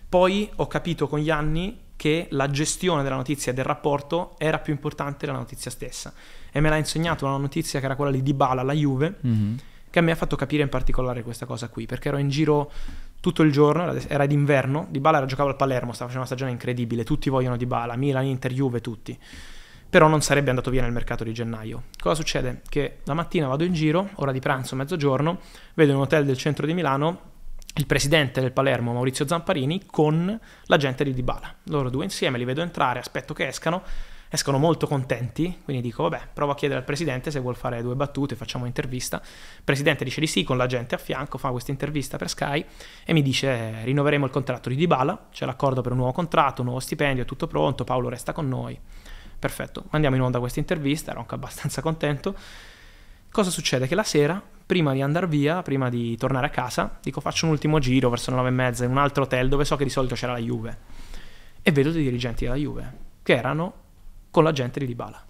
Poi ho capito con gli anni che la gestione della notizia e del rapporto era più importante della notizia stessa. E me l'ha insegnato una notizia che era quella di Dybala alla Juve. Mm-hmm che a me ha fatto capire in particolare questa cosa qui, perché ero in giro tutto il giorno, era d'inverno, Di Bala giocava al Palermo, stava facendo una stagione incredibile, tutti vogliono Di Bala, Milan, Inter, Juve, tutti. Però non sarebbe andato via nel mercato di gennaio. Cosa succede? Che la mattina vado in giro, ora di pranzo, mezzogiorno, vedo in un hotel del centro di Milano il presidente del Palermo, Maurizio Zamparini, con la gente di Di Bala. Loro due insieme, li vedo entrare, aspetto che escano escono molto contenti, quindi dico vabbè, provo a chiedere al presidente se vuol fare due battute, facciamo un'intervista. Il presidente dice di sì con la gente a fianco, fa questa intervista per Sky e mi dice rinnoveremo il contratto di Dybala, c'è l'accordo per un nuovo contratto, un nuovo stipendio, è tutto pronto, Paolo resta con noi. Perfetto, andiamo in onda questa intervista, ero anche abbastanza contento. Cosa succede? Che la sera, prima di andare via, prima di tornare a casa, dico faccio un ultimo giro verso le 9 e mezza in un altro hotel dove so che di solito c'era la Juve. E vedo dei dirigenti della Juve, che erano con la gente di Dybala,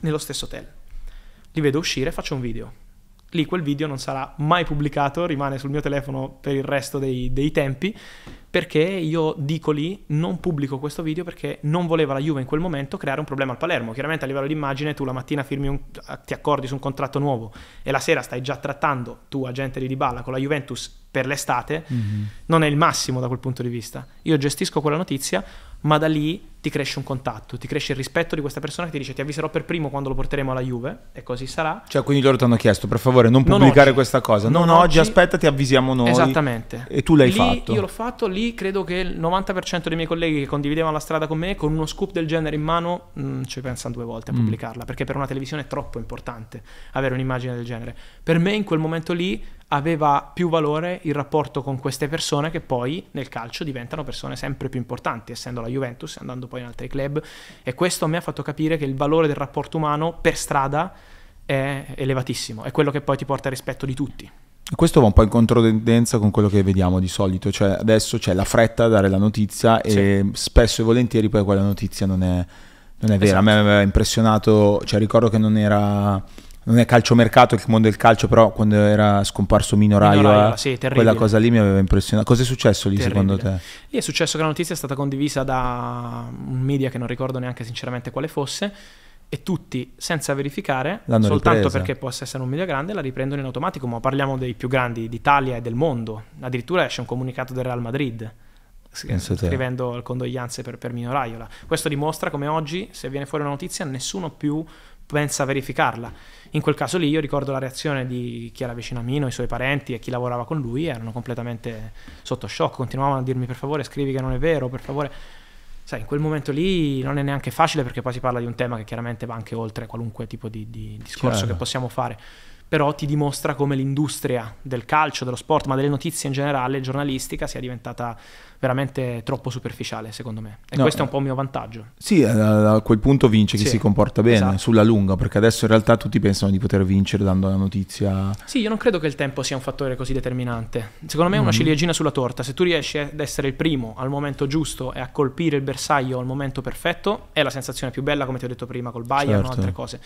nello stesso hotel. Li vedo uscire, faccio un video. Lì quel video non sarà mai pubblicato, rimane sul mio telefono per il resto dei, dei tempi, perché io dico lì non pubblico questo video perché non voleva la Juve in quel momento creare un problema al Palermo. Chiaramente a livello di immagine tu la mattina firmi un, ti accordi su un contratto nuovo e la sera stai già trattando tu agente di Dybala con la Juventus per l'estate, mm-hmm. non è il massimo da quel punto di vista. Io gestisco quella notizia, ma da lì ti cresce un contatto, ti cresce il rispetto di questa persona che ti dice ti avviserò per primo quando lo porteremo alla Juve e così sarà. Cioè quindi loro ti hanno chiesto per favore non pubblicare non questa cosa, non, non oggi, aspetta ti avvisiamo noi. Esattamente. E tu l'hai lì, fatto. Io l'ho fatto, lì credo che il 90% dei miei colleghi che condividevano la strada con me con uno scoop del genere in mano mh, mm, ci pensano due volte a mm. pubblicarla mm. perché per una televisione è troppo importante avere un'immagine del genere. Per me in quel momento lì aveva più valore il rapporto con queste persone che poi nel calcio diventano persone sempre più importanti essendo la Juventus e andando poi poi in altri club e questo a me ha fatto capire che il valore del rapporto umano per strada è elevatissimo, è quello che poi ti porta al rispetto di tutti. Questo va un po' in controtendenza con quello che vediamo di solito, cioè adesso c'è la fretta a dare la notizia sì. e spesso e volentieri poi quella notizia non è, non è vera. Esatto. A me esatto. aveva impressionato, cioè ricordo che non era non è calciomercato, il mondo del calcio, però quando era scomparso Mino Raiola, sì, quella cosa lì mi aveva impressionato. Cosa è successo lì terribile. secondo te? Lì è successo che la notizia è stata condivisa da un media che non ricordo neanche sinceramente quale fosse e tutti, senza verificare, L'hanno soltanto ripresa. perché possa essere un media grande, la riprendono in automatico, ma parliamo dei più grandi d'Italia e del mondo. Addirittura esce un comunicato del Real Madrid scrivendo condoglianze per, per Mino Raiola. Questo dimostra come oggi, se viene fuori una notizia, nessuno più pensa verificarla. In quel caso lì io ricordo la reazione di chi era vicino a Mino, i suoi parenti e chi lavorava con lui erano completamente sotto shock, continuavano a dirmi per favore scrivi che non è vero, per favore. Sai, in quel momento lì non è neanche facile perché poi si parla di un tema che chiaramente va anche oltre qualunque tipo di, di discorso Chiaro. che possiamo fare, però ti dimostra come l'industria del calcio, dello sport, ma delle notizie in generale, giornalistica, sia diventata veramente troppo superficiale, secondo me. E no, questo è un eh. po' un mio vantaggio. Sì, eh, a quel punto vince chi sì, si comporta bene esatto. sulla lunga, perché adesso in realtà tutti pensano di poter vincere dando la notizia. Sì, io non credo che il tempo sia un fattore così determinante. Secondo me è una mm ciliegina sulla torta. Se tu riesci ad essere il primo al momento giusto e a colpire il bersaglio al momento perfetto, è la sensazione più bella, come ti ho detto prima, col Bayern certo. o altre cose.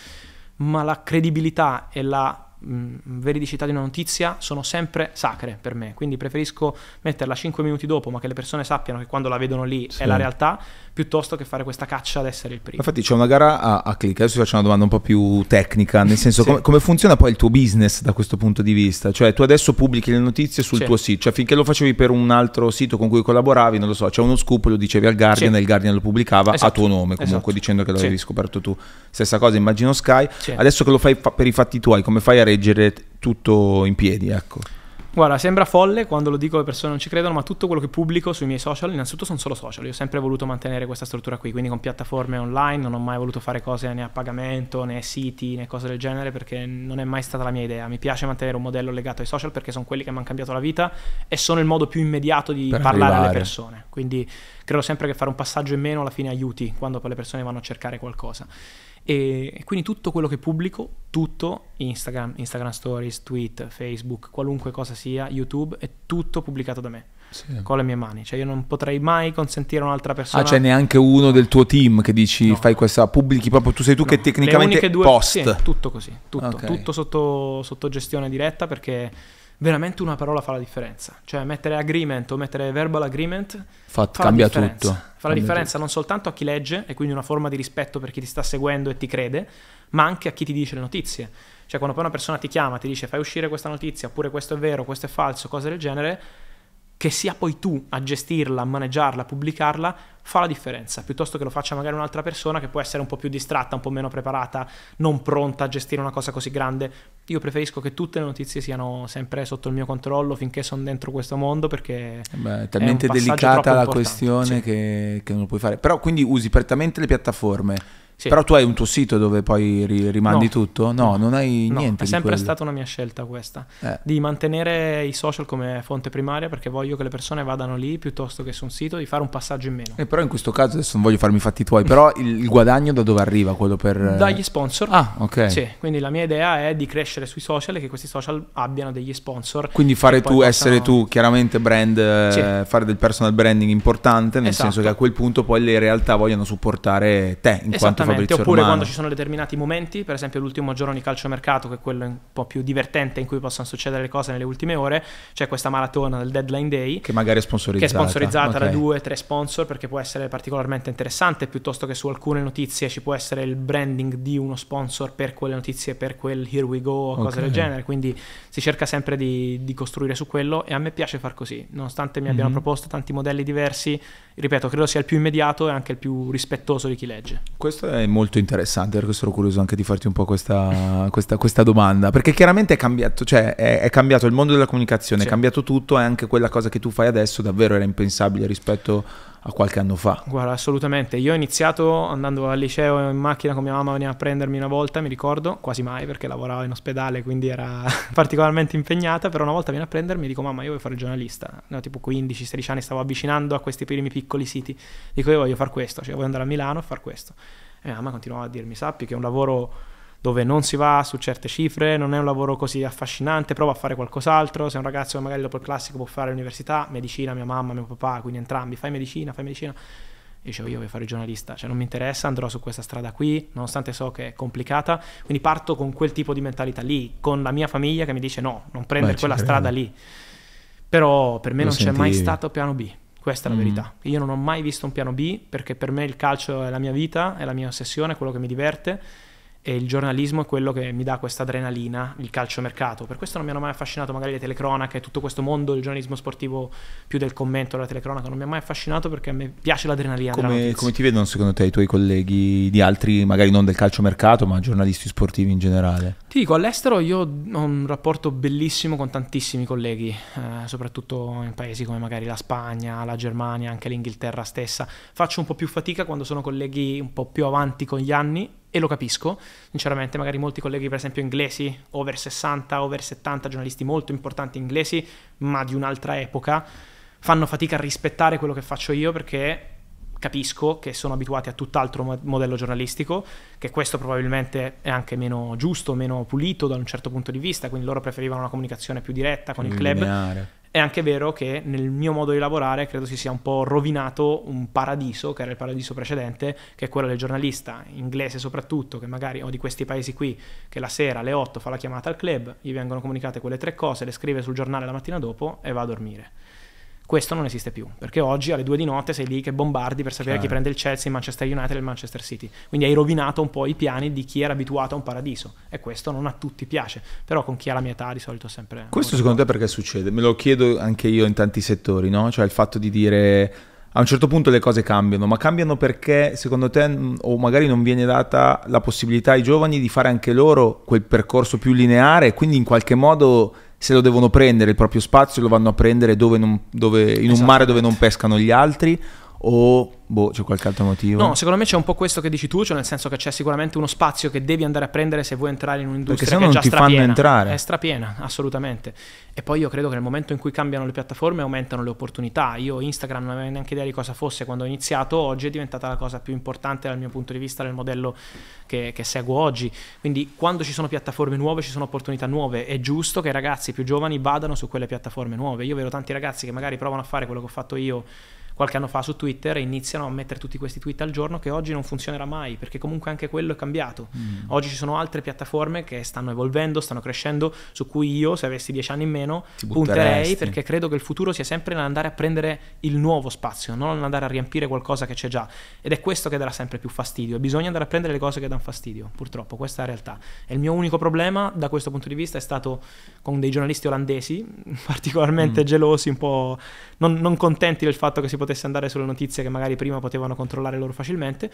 Ma la credibilità e la mh, mm, veridicità di una notizia sono sempre sacre per me, quindi preferisco metterla 5 minuti dopo, ma che le persone sappiano che quando la vedono lì sì. è la realtà, piuttosto che fare questa caccia ad essere il primo. Infatti c'è una gara a, a click, adesso ti faccio una domanda un po' più tecnica, nel senso sì. com- come funziona poi il tuo business da questo punto di vista? Cioè tu adesso pubblichi le notizie sul sì. tuo sito, cioè finché lo facevi per un altro sito con cui collaboravi, non lo so, c'è uno scoop, lo dicevi al Guardian e il Guardian lo pubblicava esatto. a tuo nome comunque esatto. dicendo che l'avevi scoperto tu. Stessa cosa immagino Sky, adesso che lo fai fa- per i fatti tuoi, come fai a reggere tutto in piedi, ecco. Guarda, sembra folle quando lo dico le persone non ci credono, ma tutto quello che pubblico sui miei social, innanzitutto sono solo social, io ho sempre voluto mantenere questa struttura qui, quindi con piattaforme online non ho mai voluto fare cose né a pagamento, né siti, né cose del genere, perché non è mai stata la mia idea. Mi piace mantenere un modello legato ai social perché sono quelli che mi hanno cambiato la vita e sono il modo più immediato di per parlare arrivare. alle persone. Quindi credo sempre che fare un passaggio in meno alla fine aiuti quando poi le persone vanno a cercare qualcosa. E quindi tutto quello che pubblico, tutto Instagram, Instagram Stories, tweet, Facebook, qualunque cosa sia, YouTube, è tutto pubblicato da me. Sì. Con le mie mani, cioè io non potrei mai consentire a un'altra ah, persona. Ah, c'è neanche uno del tuo team che dici no. fai questa, pubblichi proprio tu sei tu no. che tecnicamente le due, post. Sì, tutto così, tutto, okay. tutto sotto, sotto gestione diretta perché veramente una parola fa la differenza. Cioè mettere agreement o mettere verbal agreement fa, fa cambia tutto. Fa cambia la differenza tutto. non soltanto a chi legge, e quindi una forma di rispetto per chi ti sta seguendo e ti crede, ma anche a chi ti dice le notizie. Cioè quando poi una persona ti chiama, ti dice fai uscire questa notizia, oppure questo è vero, questo è falso, cose del genere, che sia poi tu a gestirla, a maneggiarla, a pubblicarla, fa la differenza, piuttosto che lo faccia magari un'altra persona che può essere un po' più distratta, un po' meno preparata, non pronta a gestire una cosa così grande. Io preferisco che tutte le notizie siano sempre sotto il mio controllo finché sono dentro questo mondo perché eh Beh, è talmente è delicata la questione sì. che, che non lo puoi fare. Però quindi usi prettamente le piattaforme sì. Però tu hai un tuo sito dove poi ri- rimandi no, tutto? No, no, non hai no, niente. È sempre stata una mia scelta questa, eh. di mantenere i social come fonte primaria perché voglio che le persone vadano lì piuttosto che su un sito, di fare un passaggio in meno. E eh, però in questo caso, adesso non voglio farmi fatti tuoi, però il, il guadagno da dove arriva quello per... Eh? Dagli sponsor. Ah, ok. Sì, quindi la mia idea è di crescere sui social e che questi social abbiano degli sponsor. Quindi fare tu, possano... essere tu chiaramente brand, eh, sì. fare del personal branding importante, nel esatto. senso che a esatto. quel punto poi le realtà vogliono supportare te in quanto Esattamente, oppure Romano. quando ci sono determinati momenti, per esempio l'ultimo giorno di calciomercato, che è quello un po' più divertente in cui possono succedere le cose nelle ultime ore, c'è questa maratona del deadline day. Che magari è sponsorizzata. Che è sponsorizzata okay. da due, o tre sponsor perché può essere particolarmente interessante, piuttosto che su alcune notizie ci può essere il branding di uno sponsor per quelle notizie, per quel here we go o okay. cose del genere. Quindi si cerca sempre di, di, costruire su quello e a me piace far così, nonostante mi mm-hmm. abbiano mhm. proposto tanti modelli diversi, ripeto, credo sia il più immediato e anche il più rispettoso di chi legge. Questo è è molto interessante, perché sono curioso anche di farti un po' questa, questa, questa domanda, perché chiaramente è cambiato, cioè è, è cambiato il mondo della comunicazione, sì. è cambiato tutto e anche quella cosa che tu fai adesso davvero era impensabile rispetto a qualche anno fa. Guarda, assolutamente. Io ho iniziato andando al liceo in macchina con mia mamma, veniva a prendermi una volta, mi ricordo, quasi mai perché lavoravo in ospedale, quindi era particolarmente impegnata, però una volta viene a prendermi e dico mamma, io voglio fare giornalista. No, tipo 15-16 anni stavo avvicinando a questi primi piccoli siti. Dico io voglio fare questo, cioè voglio andare a Milano a fare questo. E eh, mamma continuava a dirmi, sappi che è un lavoro dove non si va su certe cifre, non è un lavoro così affascinante, prova a fare qualcos'altro, Se un ragazzo che magari dopo il classico può fare l'università, medicina, mia mamma, mio papà, quindi entrambi, fai medicina, fai medicina. Io dicevo oh, io voglio fare giornalista, cioè non mi interessa, andrò su questa strada qui, nonostante so che è complicata, quindi parto con quel tipo di mentalità lì, con la mia famiglia che mi dice no, non prendere quella credo. strada lì. Però per me Lo non sentivi. c'è mai stato piano B. Questa è la mm. verità. Io non ho mai visto un piano B perché per me il calcio è la mia vita, è la mia ossessione, è quello che mi diverte e il giornalismo è quello che mi dà questa adrenalina, il calciomercato. Per questo non mi hanno mai affascinato magari le telecronache, e tutto questo mondo il giornalismo sportivo più del commento della telecronaca, non mi ha mai affascinato perché a me piace l'adrenalina. Come, come ti vedono secondo te i tuoi colleghi di altri, magari non del calciomercato, ma giornalisti sportivi in generale? Ti dico, all'estero io ho un rapporto bellissimo con tantissimi colleghi, eh, soprattutto in paesi come magari la Spagna, la Germania, anche l'Inghilterra stessa. Faccio un po' più fatica quando sono colleghi un po' più avanti con gli anni e lo capisco, sinceramente, magari molti colleghi, per esempio inglesi, over 60, over 70, giornalisti molto importanti inglesi, ma di un'altra epoca, fanno fatica a rispettare quello che faccio io perché capisco che sono abituati a tutt'altro modello giornalistico, che questo probabilmente è anche meno giusto, meno pulito da un certo punto di vista, quindi loro preferivano una comunicazione più diretta con il club. Lineare. È anche vero che nel mio modo di lavorare credo si sia un po' rovinato un paradiso, che era il paradiso precedente, che è quello del giornalista inglese soprattutto, che magari o di questi paesi qui, che la sera alle 8 fa la chiamata al club, gli vengono comunicate quelle tre cose, le scrive sul giornale la mattina dopo e va a dormire. Questo non esiste più, perché oggi alle due di notte sei lì che bombardi per sapere Chiaro. chi prende il Chelsea, il Manchester United e il Manchester City. Quindi hai rovinato un po' i piani di chi era abituato a un paradiso e questo non a tutti piace, però con chi ha la mia età di solito sempre... Questo secondo te perché succede? Me lo chiedo anche io in tanti settori, no? Cioè il fatto di dire... A un certo punto le cose cambiano, ma cambiano perché secondo te mm, o magari non viene data la possibilità ai giovani di fare anche loro quel percorso più lineare e quindi in qualche modo se lo devono prendere il proprio spazio lo vanno a prendere dove non, dove, in esatto. un mare dove non pescano gli altri o boh, c'è qualche altro motivo? No, secondo me c'è un po' questo che dici tu, cioè nel senso che c'è sicuramente uno spazio che devi andare a prendere se vuoi entrare in un'industria Perché che è già ti strapiena. Fanno entrare. È strapiena, assolutamente. E poi io credo che nel momento in cui cambiano le piattaforme aumentano le opportunità. Io Instagram non avevo neanche idea di cosa fosse quando ho iniziato, oggi è diventata la cosa più importante dal mio punto di vista del modello che, che seguo oggi. Quindi quando ci sono piattaforme nuove ci sono opportunità nuove, è giusto che i ragazzi più giovani vadano su quelle piattaforme nuove. Io vedo tanti ragazzi che magari provano a fare quello che ho fatto io qualche anno fa su Twitter e iniziano a mettere tutti questi tweet al giorno che oggi non funzionerà mai perché comunque anche quello è cambiato. Mm. Oggi ci sono altre piattaforme che stanno evolvendo, stanno crescendo, su cui io se avessi dieci anni in meno punterei perché credo che il futuro sia sempre nell'andare a prendere il nuovo spazio, non andare a riempire qualcosa che c'è già. Ed è questo che darà sempre più fastidio. Bisogna andare a prendere le cose che danno fastidio, purtroppo, questa è la realtà. E il mio unico problema da questo punto di vista è stato con dei giornalisti olandesi particolarmente mm. gelosi, un po' non, non contenti del fatto che si potesse potesse andare sulle notizie che magari prima potevano controllare loro facilmente.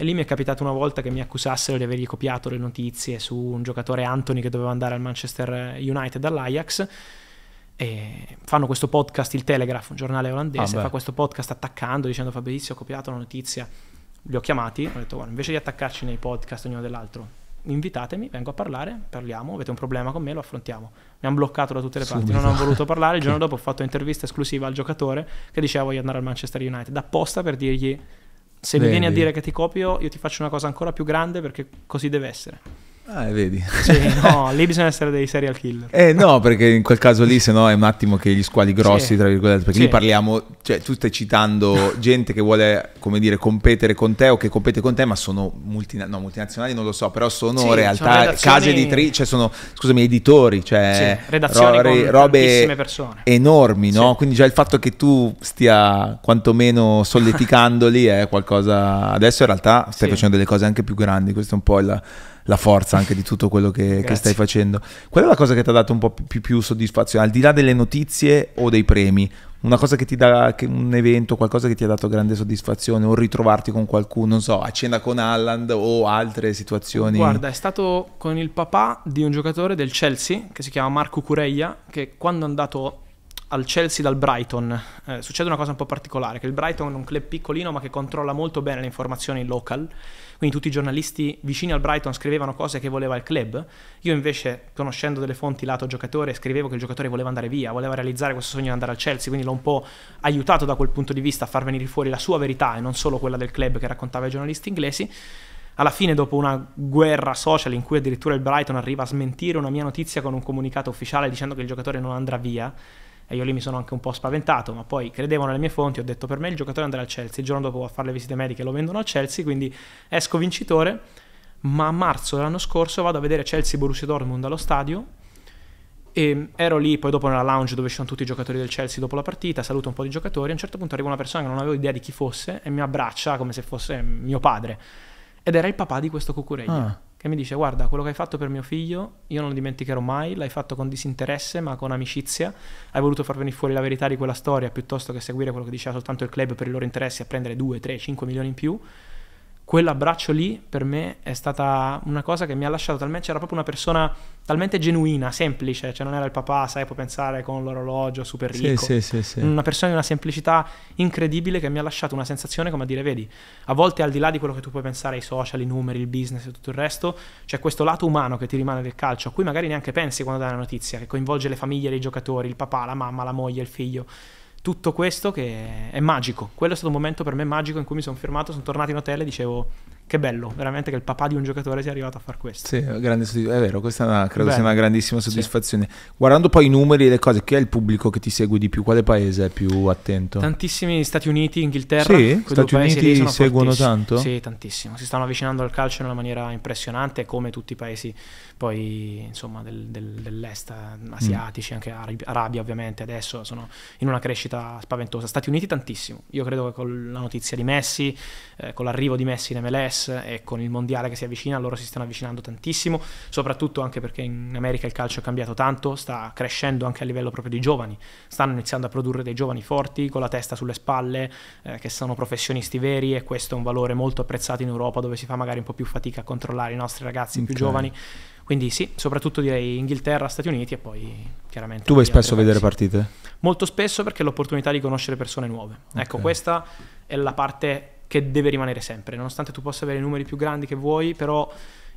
E lì mi è capitato una volta che mi accusassero di avergli copiato le notizie su un giocatore Anthony che doveva andare al Manchester United dall'Ajax. E fanno questo podcast, il Telegraph, un giornale olandese, ah fa questo podcast attaccando, dicendo Fabrizio ho copiato la notizia. Li ho chiamati, ho detto guarda, invece di attaccarci nei podcast ognuno dell'altro, invitatemi, vengo a parlare, parliamo, avete un problema con me, lo affrontiamo. Mi hanno bloccato da tutte le parti, Subito. non hanno voluto parlare, il giorno dopo ho fatto intervista esclusiva al giocatore che diceva voglio andare al Manchester United, apposta per dirgli se Vendi. mi vieni a dire che ti copio io ti faccio una cosa ancora più grande perché così deve essere. Ah, vedi. Sì, no, lì bisogna essere dei serial killer. Eh no, perché in quel caso lì, se no, è un attimo che gli squali grossi, sì. tra virgolette, perché sì. lì parliamo, cioè tu stai citando gente che vuole, come dire, competere con te o che compete con te, ma sono multina- no, multinazionali, non lo so, però sono sì, realtà, sono redazioni... case editrici, cioè sono, scusami, editori, cioè redazioni ro- robe enormi, no? Quindi già il fatto che tu stia quantomeno solleticandoli è qualcosa, adesso in realtà stai facendo delle cose anche più grandi, questo è un po' il la forza anche di tutto quello che, che stai facendo. Qual è la cosa che ti ha dato un po' più, più, soddisfazione, al di là delle notizie o dei premi? Una cosa che ti dà che un evento, qualcosa che ti ha dato grande soddisfazione, o ritrovarti con qualcuno, non so, a cena con Allan o altre situazioni? Guarda, è stato con il papà di un giocatore del Chelsea che si chiama Marco Cureia, che quando è andato al Chelsea dal Brighton eh, succede una cosa un po' particolare, che il Brighton è un club piccolino ma che controlla molto bene le informazioni local quindi tutti i giornalisti vicini al Brighton scrivevano cose che voleva il club. Io invece, conoscendo delle fonti lato giocatore, scrivevo che il giocatore voleva andare via, voleva realizzare questo sogno di andare al Chelsea, quindi l'ho un po' aiutato da quel punto di vista a far venire fuori la sua verità e non solo quella del club che raccontava ai giornalisti inglesi. Alla fine, dopo una guerra social in cui addirittura il Brighton arriva a smentire una mia notizia con un comunicato ufficiale dicendo che il giocatore non andrà via, e io lì mi sono anche un po' spaventato, ma poi credevo nelle mie fonti, ho detto per me il giocatore andrà al Chelsea, il giorno dopo a fare le visite mediche lo vendono al Chelsea, quindi esco vincitore, ma a marzo dell'anno scorso vado a vedere Chelsea Borussia Dortmund allo stadio e ero lì, poi dopo nella lounge dove c'erano tutti i giocatori del Chelsea dopo la partita, saluto un po' di giocatori, a un certo punto arriva una persona che non avevo idea di chi fosse e mi abbraccia come se fosse mio padre ed era il papà di questo Cucurella. Ah che mi dice guarda quello che hai fatto per mio figlio io non lo dimenticherò mai, l'hai fatto con disinteresse ma con amicizia, hai voluto far venire fuori la verità di quella storia piuttosto che seguire quello che diceva soltanto il club per i loro interessi a prendere 2, 3, 5 milioni in più quell'abbraccio lì per me è stata una cosa che mi ha lasciato talmente c'era proprio una persona talmente genuina, semplice, cioè non era il papà, sai, può pensare con l'orologio super ricco. Sì, sì, sì, una persona di una semplicità incredibile che mi ha lasciato una sensazione come a dire, vedi, a volte al di là di quello che tu puoi pensare ai social, i numeri, il business e tutto il resto, c'è questo lato umano che ti rimane del calcio, a cui magari neanche pensi quando dai la notizia che coinvolge le famiglie dei giocatori, il papà, la mamma, la moglie, il figlio tutto questo che è magico. Quello è stato un momento per me magico in cui mi sono fermato, sono tornato in hotel e dicevo che bello, veramente che il papà di un giocatore sia arrivato a far questo. Sì, grande soddisf- è vero, questa è una, credo Beh, sia una grandissima soddisfazione. Sì. Guardando poi i numeri e le cose, chi è il pubblico che ti segue di più? Quale paese è più attento? Tantissimi Stati Uniti, Inghilterra. Sì, Stati Uniti seguono tanto? Sì, tantissimo. Si stanno avvicinando al calcio in una maniera impressionante, come tutti i paesi poi, insomma, del, del, dell'est eh, mm. asiatici, mm. anche Arabia, Arabia ovviamente, adesso sono in una crescita spaventosa. Stati Uniti tantissimo. Io credo che con la notizia di Messi, eh, con l'arrivo di Messi in MLS, MLS e con il mondiale che si avvicina, loro si stanno avvicinando tantissimo, soprattutto anche perché in America il calcio è cambiato tanto, sta crescendo anche a livello proprio di giovani, stanno iniziando a produrre dei giovani forti con la testa sulle spalle, eh, che sono professionisti veri e questo è un valore molto apprezzato in Europa dove si fa magari un po' più fatica a controllare i nostri ragazzi okay. più giovani. Quindi sì, soprattutto direi Inghilterra, Stati Uniti e poi chiaramente... Tu vai spesso a vedere partite? Molto spesso perché l'opportunità di conoscere persone nuove. Ecco, okay. Ecco, questa è la parte che deve rimanere sempre, nonostante tu possa avere i numeri più grandi che vuoi, però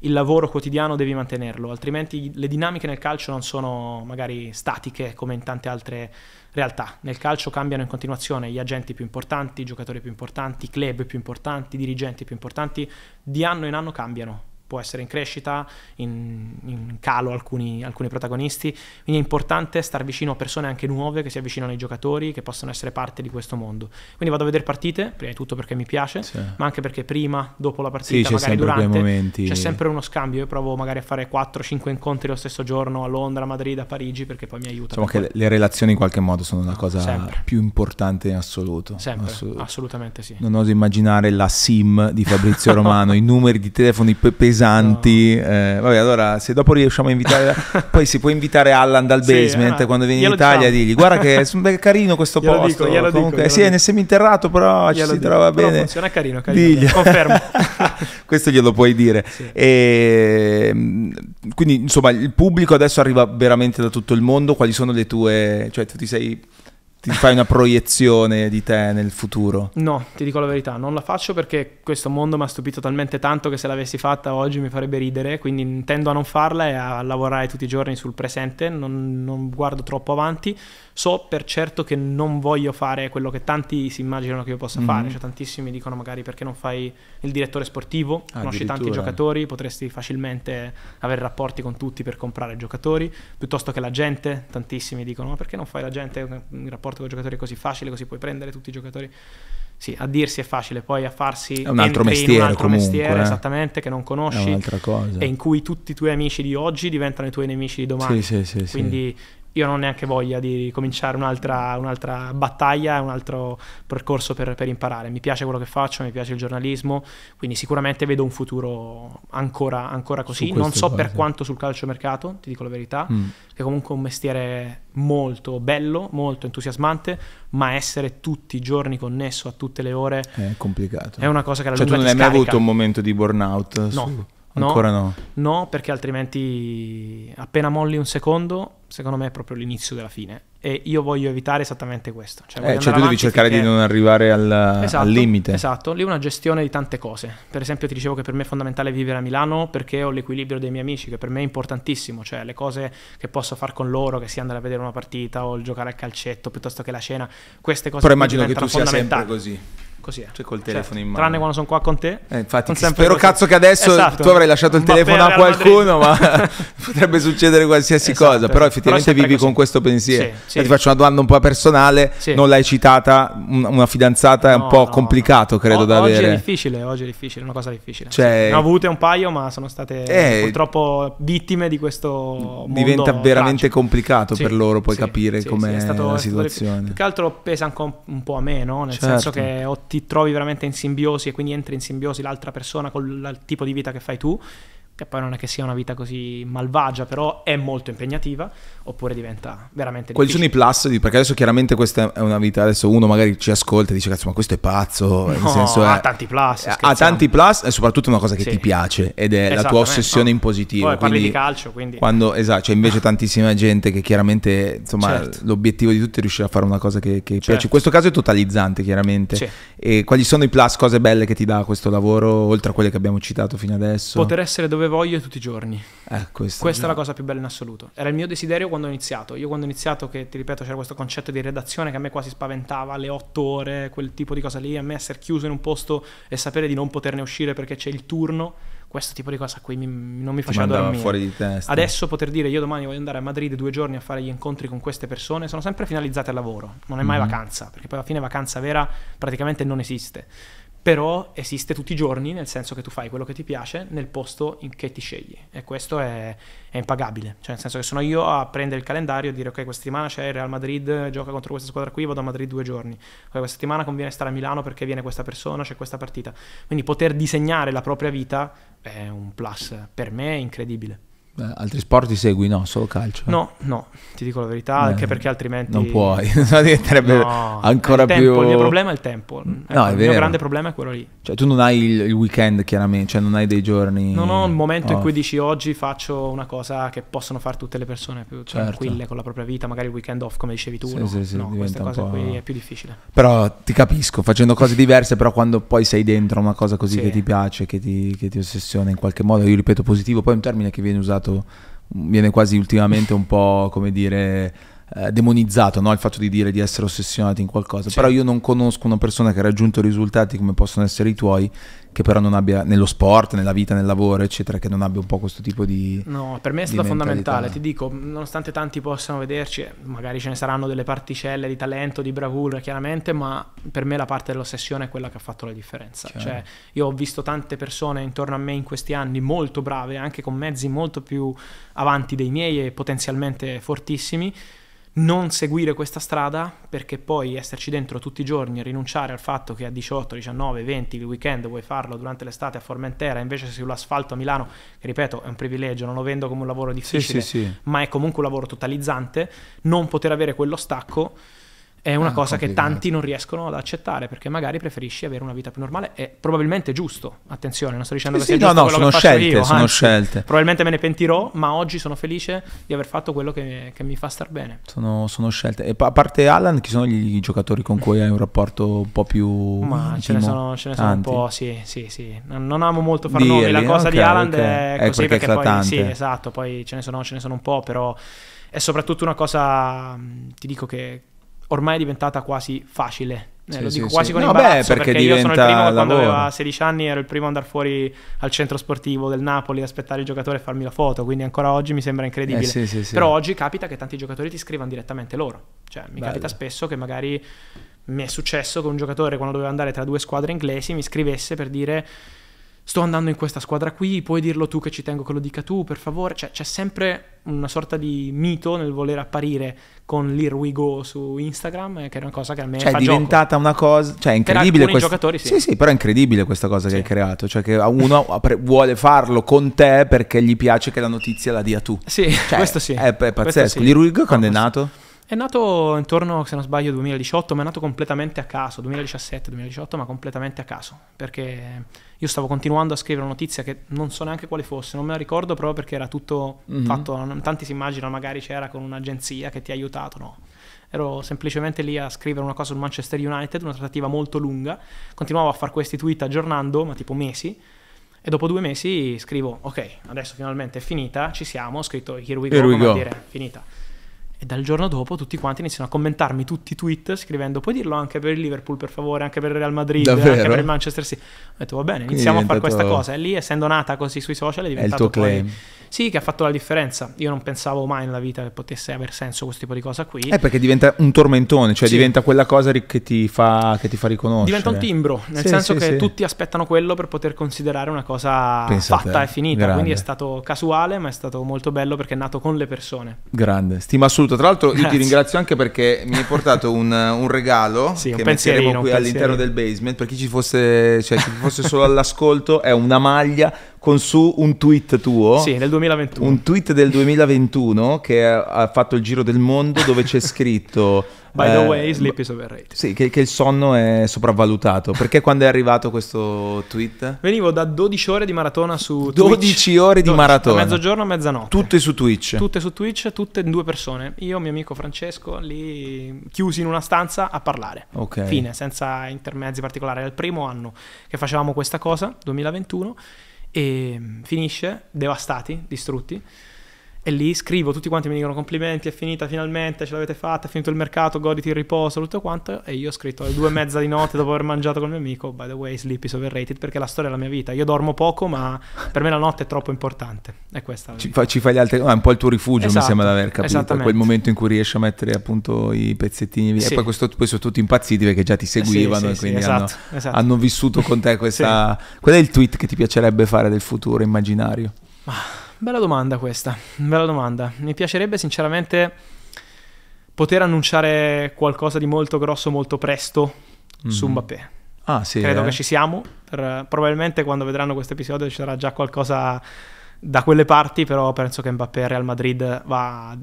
il lavoro quotidiano devi mantenerlo, altrimenti le dinamiche nel calcio non sono magari statiche come in tante altre realtà. Nel calcio cambiano in continuazione gli agenti più importanti, i giocatori più importanti, i club più importanti, i dirigenti più importanti, di anno in anno cambiano può essere in crescita, in, in calo alcuni, alcuni, protagonisti, quindi è importante star vicino a persone anche nuove che si avvicinano ai giocatori, che possono essere parte di questo mondo. Quindi vado a vedere partite, prima di tutto perché mi piace, sì. ma anche perché prima, dopo la partita, sì, magari durante, c'è sempre uno scambio, io provo magari a fare 4-5 incontri lo stesso giorno a Londra, a Madrid, a Parigi, perché poi mi aiuta. Insomma diciamo che quel... le relazioni in qualche modo sono la cosa sempre. più importante in assoluto. Sempre, Assolut- assolutamente sì. Non oso immaginare la SIM di Fabrizio Romano, i numeri di telefoni pesanti pesanti. No. Eh, vabbè, allora se dopo riusciamo a invitare, poi si può invitare Allan dal basement sì, eh, quando vieni in Italia diciamo. digli guarda che è carino questo glielo posto. Dico, glielo Comunque, dico, sì, dico. è nel seminterrato, però glielo ci si dico. trova però bene. Funziona carino, carino. Digli. Confermo. questo glielo puoi dire. Sì. E, mm, quindi insomma il pubblico adesso arriva veramente da tutto il mondo. Quali sono le tue, cioè tu ti sei ti fai una proiezione di te nel futuro? No, ti dico la verità, non la faccio perché questo mondo mi ha stupito talmente tanto che se l'avessi fatta oggi mi farebbe ridere, quindi tendo a non farla e a lavorare tutti i giorni sul presente, non, non guardo troppo avanti, so per certo che non voglio fare quello che tanti si immaginano che io possa mm-hmm. fare, mhm. cioè tantissimi dicono magari perché non fai il direttore sportivo, ah, conosci tanti giocatori, potresti facilmente avere rapporti con tutti per comprare giocatori, piuttosto che la gente, tantissimi dicono ma perché non fai la gente, in rapporto? rapporto con i giocatori così facile, così puoi prendere tutti i giocatori. Sì, a dirsi è facile, poi a farsi è un altro mestiere, un altro comunque, mestiere eh? esattamente che non conosci e in cui tutti i tuoi amici di oggi diventano i tuoi nemici di domani. Sì, sì, sì, Quindi io non ho neanche voglia di cominciare un'altra, un'altra battaglia, un altro percorso per, per, imparare. Mi piace quello che faccio, mi piace il giornalismo, quindi sicuramente vedo un futuro ancora, ancora così. Non so cose. per quanto sul calciomercato, ti dico la verità, mm. che comunque è un mestiere molto bello, molto entusiasmante, ma essere tutti i giorni connesso a tutte le ore è complicato. È una cosa che alla cioè, lunga tu non hai mai avuto un momento di burnout? No. Su Ancora no? No, perché altrimenti appena molli un secondo, secondo me è proprio l'inizio della fine. E io voglio evitare esattamente questo. Cioè, eh, cioè tu devi cercare finché... di non arrivare al, esatto, al limite. Esatto, lì una gestione di tante cose. Per esempio ti dicevo che per me è fondamentale vivere a Milano perché ho l'equilibrio dei miei amici, che per me è importantissimo. Cioè le cose che posso fare con loro, che sia andare a vedere una partita o giocare a calcetto piuttosto che la cena, queste cose sono Però immagino che tu sia sempre così. Così è. Cioè col telefono certo, in mano. Tranne quando sono qua con te. Eh, infatti, spero così. cazzo che adesso esatto. tu avrai lasciato il telefono a qualcuno, ma potrebbe succedere qualsiasi esatto. cosa. Però effettivamente Però vivi così. con questo pensiero. Sì, sì. Ti faccio una domanda un po' personale, sì. non l'hai citata, una fidanzata no, è un po' no, complicato no. credo o- da oggi avere. Oggi è difficile, oggi è difficile, una cosa difficile. Cioè... Ne ho avute un paio, ma sono state eh, purtroppo vittime di questo... Diventa veramente tragico. complicato per loro poi capire com'è la situazione. Più che altro pesa un po' a me, no? Nel certo. senso che ho ti trovi veramente in simbiosi e quindi entri in simbiosi l'altra persona con il tipo di vita che fai tu che poi non è che sia una vita così malvagia, però è molto impegnativa, oppure diventa veramente Quali sono i plus, di, perché adesso chiaramente questa è una vita, adesso uno magari ci ascolta e dice cazzo ma questo è pazzo, no, senso ha è, tanti plus, scherziamo. ha tanti plus e soprattutto una cosa che sì. ti piace ed è la tua ossessione no. in positivo. Poi parli di calcio, quindi... Quando, esatto, c'è invece ah. tantissima gente che chiaramente, insomma, certo. l'obiettivo di tutti è riuscire a fare una cosa che, che certo. piace. In questo caso è totalizzante chiaramente. Sì. E quali sono i plus, cose belle che ti dà questo lavoro, oltre a quelle che abbiamo citato fino adesso? Poter essere dove dove voglio tutti i giorni. Eh, questa è la cosa più bella in assoluto. Era il mio desiderio quando ho iniziato. Io quando ho iniziato, che ti ripeto, c'era questo concetto di redazione che a me quasi spaventava, le otto ore, quel tipo di cosa lì, a me essere chiuso in un posto e sapere di non poterne uscire perché c'è il turno, questo tipo di cosa qui cui mi, non mi faceva dormire. fuori di testa. Adesso poter dire io domani voglio andare a Madrid due giorni a fare gli incontri con queste persone, sono sempre finalizzate al lavoro, non è mai mm-hmm. vacanza, perché poi alla fine vacanza vera praticamente non esiste però esiste tutti i giorni, nel senso che tu fai quello che ti piace nel posto in che ti scegli e questo è, è impagabile, cioè nel senso che sono io a prendere il calendario e dire ok questa settimana c'è il Real Madrid, gioca contro questa squadra qui, vado a Madrid due giorni, okay, questa settimana conviene stare a Milano perché viene questa persona, c'è questa partita, quindi poter disegnare la propria vita è un plus per me è incredibile. Eh, altri sport ti segui? No, solo calcio. No, no, ti dico la verità, eh, anche perché altrimenti... Non puoi, diventerebbe no, ancora tempo, più... Il mio problema è il tempo. No, eh, è il mio grande problema è quello lì. Cioè tu non hai il, weekend chiaramente, cioè non hai dei giorni... Non ho un momento oh. in cui dici oggi faccio una cosa che possono fare tutte le persone più certo. tranquille certo. con la propria vita, magari il weekend off come dicevi tu. Sì, no, sì, sì, no queste cose qui è più difficile. Però ti capisco, facendo cose diverse, però quando poi sei dentro una cosa così che ti piace, che ti, che ti ossessiona in qualche modo, io ripeto positivo, poi è un termine che viene usato diventato, viene quasi ultimamente un po' come dire eh, demonizzato no? il fatto di dire di essere ossessionati in qualcosa, cioè. però io non conosco una persona che ha raggiunto risultati come possono essere i tuoi, che però non abbia nello sport, nella vita, nel lavoro, eccetera, che non abbia un po' questo tipo di... No, per me è stato fondamentale, ti dico, nonostante tanti possano vederci, eh, magari ce ne saranno delle particelle di talento, di bravura, chiaramente, ma per me la parte dell'ossessione è quella che ha fatto la differenza. Cioè. Cioè, io ho visto tante persone intorno a me in questi anni molto brave, anche con mezzi molto più avanti dei miei e potenzialmente fortissimi non seguire questa strada perché poi esserci dentro tutti i giorni e rinunciare al fatto che a 18, 19, 20 il weekend vuoi farlo durante l'estate a Formentera invece sull'asfalto a Milano che ripeto è un privilegio non lo vendo come un lavoro difficile sì, sì, sì. ma è comunque un lavoro totalizzante non poter avere quello stacco è una ah, cosa che tanti non riescono ad accettare perché magari preferisci avere una vita più normale. È probabilmente giusto. Attenzione, non sto dicendo sì, che sia sì, giusto. No, no, sono scelte, io, sono anzi, scelte. Probabilmente me ne pentirò, ma oggi sono felice di aver fatto quello che, che mi fa star bene. Sono, sono, scelte. E a parte Alan, chi sono gli giocatori con cui hai un rapporto un po' più. Ma ce ne sono, ce ne sono un po', sì, sì, sì. Non amo molto far Dirli, nomi. La cosa okay, di Alan okay. è così è perché, perché poi. Sì, esatto, poi ce ne sono, ce ne sono un po', però è soprattutto una cosa. Ti dico che ormai è diventata quasi facile. Eh, sì, lo dico sì, quasi sì. con no, imbarazzo beh, perché, perché io sono il primo che quando avevo 16 anni ero il primo ad andare fuori al centro sportivo del Napoli, aspettare il giocatore e farmi la foto, quindi ancora oggi mi sembra incredibile. Eh, sì, Però oggi capita che tanti giocatori ti scrivano direttamente loro, cioè mi Bello. capita spesso che magari mi è successo che un giocatore quando doveva andare tra due squadre inglesi mi scrivesse per dire sto andando in questa squadra qui, puoi dirlo tu che ci tengo che lo dica tu, per favore. Cioè, c'è sempre una sorta di mito nel voler apparire con l'Here We Go su Instagram, eh, che è una cosa che a me cioè, è diventata gioco. una cosa, cioè è incredibile questo. giocatori sì. Sì, sì, però è incredibile questa cosa sì. che hai creato, cioè che uno vuole farlo con te perché gli piace che la notizia la dia tu. Sì, cioè, questo sì. È, è pazzesco. L'Here We Go quando è nato? È nato intorno, se non sbaglio, 2018, ma è nato completamente a caso, 2017-2018, ma completamente a caso, perché io stavo continuando a scrivere una notizia che non so neanche quale fosse, non me la ricordo proprio perché era tutto mm-hmm. fatto, tanti si immaginano magari c'era con un'agenzia che ti ha aiutato, no. Ero semplicemente lì a scrivere una cosa sul Manchester United, una trattativa molto lunga, continuavo a fare questi tweet aggiornando, ma tipo mesi, e dopo due mesi scrivo, ok, adesso finalmente è finita, ci siamo, ho scritto here we go, Here we go. dire, finita e dal giorno dopo tutti quanti iniziano a commentarmi tutti i tweet scrivendo puoi dirlo anche per il Liverpool per favore, anche per il Real Madrid, Davvero? anche per il Manchester City. Ho detto va bene, iniziamo a fare questa cosa. E lì essendo nata così sui social è diventato è il tuo claim sì, che ha fatto la differenza. Io non pensavo mai nella vita che potesse aver senso questo tipo di cosa qui. È eh, perché diventa un tormentone, cioè sì. diventa quella cosa che ti, fa, che ti, fa, riconoscere. Diventa un timbro, nel sì, senso sì, che tutti aspettano quello per poter considerare una cosa Pensate, fatta e finita. Grande. Quindi è stato casuale, ma è stato molto bello perché è nato con le persone. Grande, stima assoluta. Tra l'altro, io ti ringrazio anche perché mi hai portato un, un regalo sì, che metteremo qui all'interno del basement. Per chi ci fosse, cioè, chi fosse solo all'ascolto, è una maglia con su un tweet tuo. Sì, nel 2021. Un tweet del 2021 che ha fatto il giro del mondo dove c'è scritto... By the eh, way, eh, sleep is overrated. Sì, che, che, il sonno è sopravvalutato. Perché quando è arrivato questo tweet? Venivo da 12 ore di maratona su 12 Twitch. ore di 12, maratona. Da mezzogiorno a mezzanotte. Tutte su Twitch. Tutte su Twitch, tutte in due persone. Io e mio amico Francesco lì chiusi in una stanza a parlare. Ok. Fine, senza intermezzi particolari. Era il primo anno che facevamo questa cosa, 2021 e finisce devastati, distrutti e lì scrivo, tutti quanti mi dicono complimenti, è finita finalmente, ce l'avete fatta, è finito il mercato, goditi il riposo, tutto quanto. E io ho scritto alle due e mezza di notte dopo aver mangiato con il mio amico, by the way, sleep is overrated, perché la storia è la mia vita. Io dormo poco, ma per me la notte è troppo importante. È questa. Ci, fa, ci fai gli altri, ah, è un po' il tuo rifugio, esatto, mi sembra di esatto, aver capito. Quel momento in cui riesci a mettere appunto i pezzettini. Sì. E poi, questo, poi sono tutti impazziti perché già ti eh seguivano sì, sì, e quindi esatto, hanno, esatto. hanno, vissuto con te questa... Qual è il tweet che ti piacerebbe fare del futuro immaginario? Ma ah, bella domanda questa, bella domanda. Mi piacerebbe sinceramente poter annunciare qualcosa di molto grosso molto presto mm. su mhm. Mbappé. Ah, sì, Credo eh. che ci siamo. Per, probabilmente quando vedranno questo episodio ci sarà già qualcosa da quelle parti, però penso che Mbappé Real Madrid va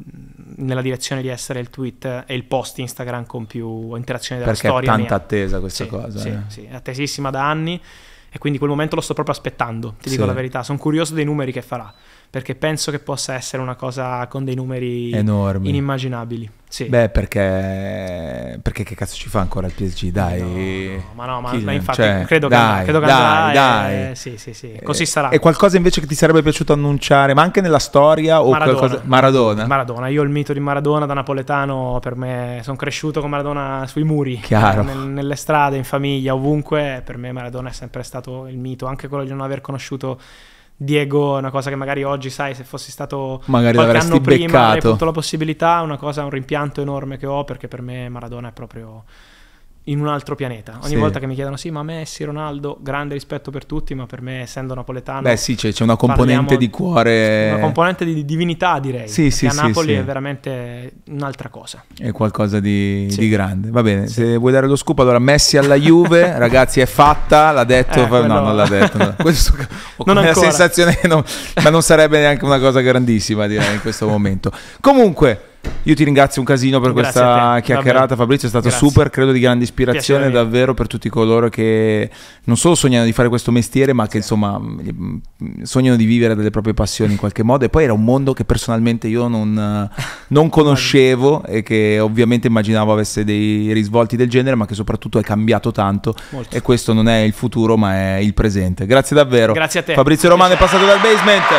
nella direzione di essere il tweet e il post Instagram con più interazione della Perché storia. Perché è tanta attesa questa sì, cosa. Sì, eh. sì, è attesissima da anni e quindi quel momento lo sto proprio aspettando, ti dico la verità. Sono curioso dei numeri che farà perché penso che possa essere una cosa con dei numeri Enormi. inimmaginabili. Sì. Beh, perché... perché che cazzo ci fa ancora il PSG? Eh, dai, no, no, ma no, ma, ma infatti cioè, credo, dai, che, credo dai, che andrà. Eh, dai. Eh, sì, sì, sì, eh, così eh, sarà. E qualcosa invece che ti sarebbe piaciuto annunciare, ma anche nella storia o Maradona. qualcosa? Maradona. Maradona, io il mito di Maradona da napoletano per me sono cresciuto con Maradona sui muri, Chiaro. Nel, nelle strade, in famiglia, ovunque. Per me Maradona è sempre stato il mito, anche quello di non aver conosciuto Diego una cosa che magari oggi, sai, se fossi stato magari qualche anno prima, beccato. avrei avuto la possibilità, una cosa, un rimpianto enorme che ho perché per me Maradona è proprio in un altro pianeta. Ogni sì. volta che mi chiedono, sì, ma Messi, Ronaldo, grande rispetto per tutti, ma per me, essendo napoletano... Beh sì, c'è, c'è una componente di cuore... Una componente di divinità, direi. Sì, sì, a Napoli sì, è veramente un'altra cosa. È qualcosa di, di grande. Va bene, se vuoi dare lo scoop, allora Messi alla Juve, ragazzi, è fatta, l'ha detto... Eh, quello... No, non l'ha detto. No. Questo, non la sensazione, no, ma non sarebbe neanche una cosa grandissima, direi, in questo momento. Comunque... Io ti ringrazio un casino per questa chiacchierata, Fabrizio, è stato Grazie. super, credo di grande ispirazione Piacere davvero per tutti coloro che non solo sognano di fare questo mestiere, ma che sì. insomma sognano di vivere delle proprie passioni in qualche modo. E poi era un mondo che personalmente io non, non conoscevo e che ovviamente immaginavo avesse dei risvolti del genere, ma che soprattutto è cambiato tanto. Molto. E questo non è il futuro, ma è il presente. Grazie davvero. Grazie a te. Fabrizio Romano è passato dal basement. Grazie.